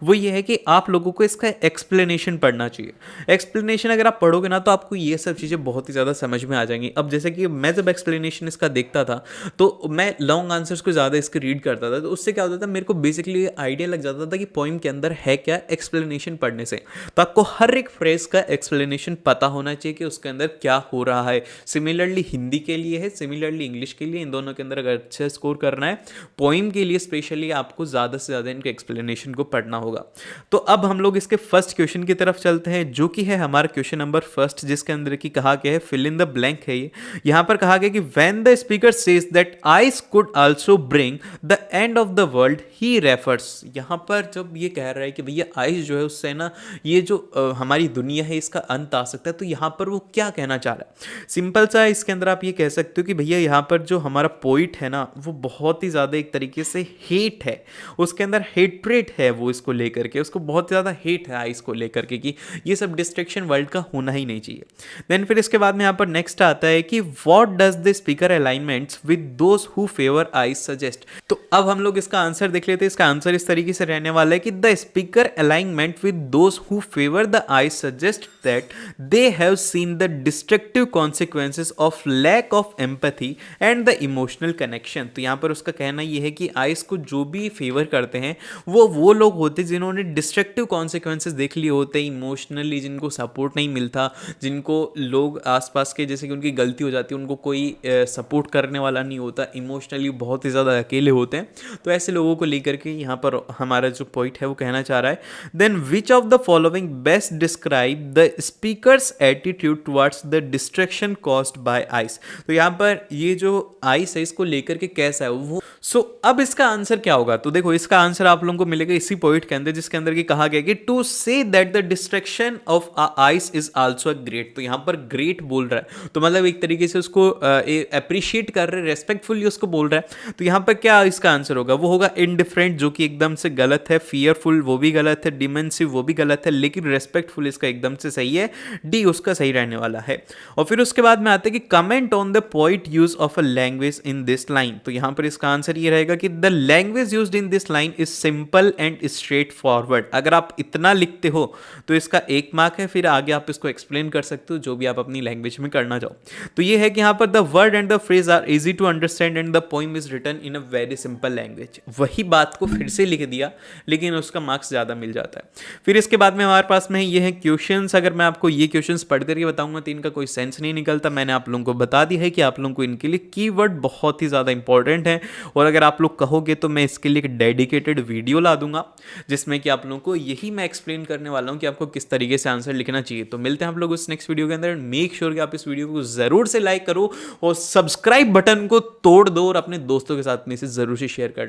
A: वो ये है कि आप लोगों को इसका एक्सप्लेनेशन पढ़ना चाहिए एक्सप्लेनेशन अगर आप पढ़ोगे ना तो आपको ये सब चीज़ें बहुत ही ज़्यादा समझ में आ जाएंगी अब जैसे कि मैं जब एक्सप्लेनेशन इसका देखता था तो मैं लॉन्ग आंसर्स को ज़्यादा इसके रीड करता था तो उससे क्या होता था मेरे को बेसिकली आइडिया लग जाता था कि पोइम के अंदर है क्या एक्सप्लेनेशन पढ़ने से तो आप आपको हर एक फ्रेज का एक्सप्लेनेशन पता होना चाहिए कि उसके अंदर क्या हो रहा है सिमिलरली हिंदी के लिए है सिमिलरली इंग्लिश के लिए इन दोनों के अंदर अगर अच्छा स्कोर करना है पोइम के लिए स्पेशली आपको ज़्यादा से ज़्यादा इनके एक्सप्लेनेशन को पढ़ना होगा तो अब हम लोग इसके फर्स्ट क्वेश्चन की तरफ चलते हैं जो कि है हमारा क्वेश्चन नंबर फर्स्ट जिसके अंदर की कहा गया है फिल इन द ब्लैंक है ये यहाँ पर कहा गया कि when the speaker says that ice could also bring the end of the world he refers यहाँ पर जब ये कह रहा है कि भैया आइस जो है उससे ना ये जो हमारी दुनिया है इसका अंत आ सकता है तो यहाँ पर वो क्या कहना चाह रहा है सिंपल सा इसके अंदर आप ये कह सकते हो कि भैया यहाँ पर जो हमारा पोइट है ना वो बहुत ही ज़्यादा एक तरीके से हेट है उसके अंदर हेटरेट है वो इसको लेकर के उसको बहुत ज़्यादा हेट है इसको लेकर के कि ये सब डिस्ट्रिक्शन वर्ल्ड का होना ही नहीं चाहिए देन फिर इसके बाद में यहाँ पर नेक्स्ट आता है कि what does the speaker alignments with those who favour ice suggest तो अब हम लोग इसका आंसर देख लेते हैं इसका आंसर इस तरीके से रहने वाला है कि the speaker alignment with those who favour However, the eyes suggest that they have seen the destructive consequences of lack of empathy and the emotional connection तो यहाँ पर उसका कहना यह है कि आइस को जो भी फेवर करते हैं वो वो लोग होते हैं जिन्होंने डिस्ट्रक्टिव कॉन्सिक्वेंसेस देख लिए होते हैं इमोशनली जिनको सपोर्ट नहीं मिलता जिनको लोग आसपास के जैसे कि उनकी गलती हो जाती है उनको कोई सपोर्ट करने वाला नहीं होता इमोशनली बहुत ही ज़्यादा अकेले होते हैं तो ऐसे लोगों को लेकर के यहाँ पर हमारा जो पॉइंट है वो कहना चाह रहा है then which of the following best describe the speaker's attitude towards the distraction caused by ice तो यहाँ पर ये जो ice है इसको लेकर के कैसा है वो सो so, अब इसका आंसर क्या होगा तो देखो इसका आंसर आप लोगों को मिलेगा इसी पॉइंट के अंदर जिसके अंदर की कहा गया कि to say that the destruction of ice is also a great तो यहाँ पर ग्रेट बोल रहा है तो मतलब एक तरीके से उसको अप्रिशिएट कर रहे रेस्पेक्टफुली उसको बोल रहा है तो यहाँ पर क्या इसका आंसर होगा वो होगा इनडिफरेंट जो कि एकदम से गलत है फियरफुल वो भी गलत है डिमेंसिव वो भी गलत है लेकिन एटीट्यूड रेस्पेक्टफुल इसका एकदम से सही है डी उसका सही रहने वाला है और फिर उसके बाद में आता है कि comment on the point use of a language in this line तो यहां पर इसका आंसर ये रहेगा कि the language use in this line is simple and straightforward अगर आप इतना लिखते हो तो इसका एक मार्क है फिर आगे आप इसको एक्सप्लेन कर सकते हो जो भी आप अपनी लैंग्वेज में करना चाहो तो ये है कि यहां पर the word and the phrase are easy to understand and the poem is written in a very simple language वही बात को फिर से लिख दिया लेकिन उसका मार्क्स ज़्यादा मिल जाता है फिर इसके बाद में हमारे पास पास में ये है क्वेश्चंस अगर मैं आपको ये क्वेश्चंस पढ़ करके बताऊंगा तो इनका कोई सेंस नहीं निकलता मैंने आप लोगों को बता दिया है कि आप लोगों को इनके लिए कीवर्ड बहुत ही ज़्यादा इंपॉर्टेंट है और अगर आप लोग कहोगे तो मैं इसके लिए एक डेडिकेटेड वीडियो ला दूंगा जिसमें कि आप लोगों को यही मैं एक्सप्लेन करने वाला हूँ कि आपको किस तरीके से आंसर लिखना चाहिए तो मिलते हैं आप लोग उस नेक्स्ट वीडियो के अंदर मेक श्योर कि आप इस वीडियो को ज़रूर से लाइक करो और सब्सक्राइब बटन को तोड़ दो और अपने दोस्तों के साथ में इसे ज़रूर से शेयर कर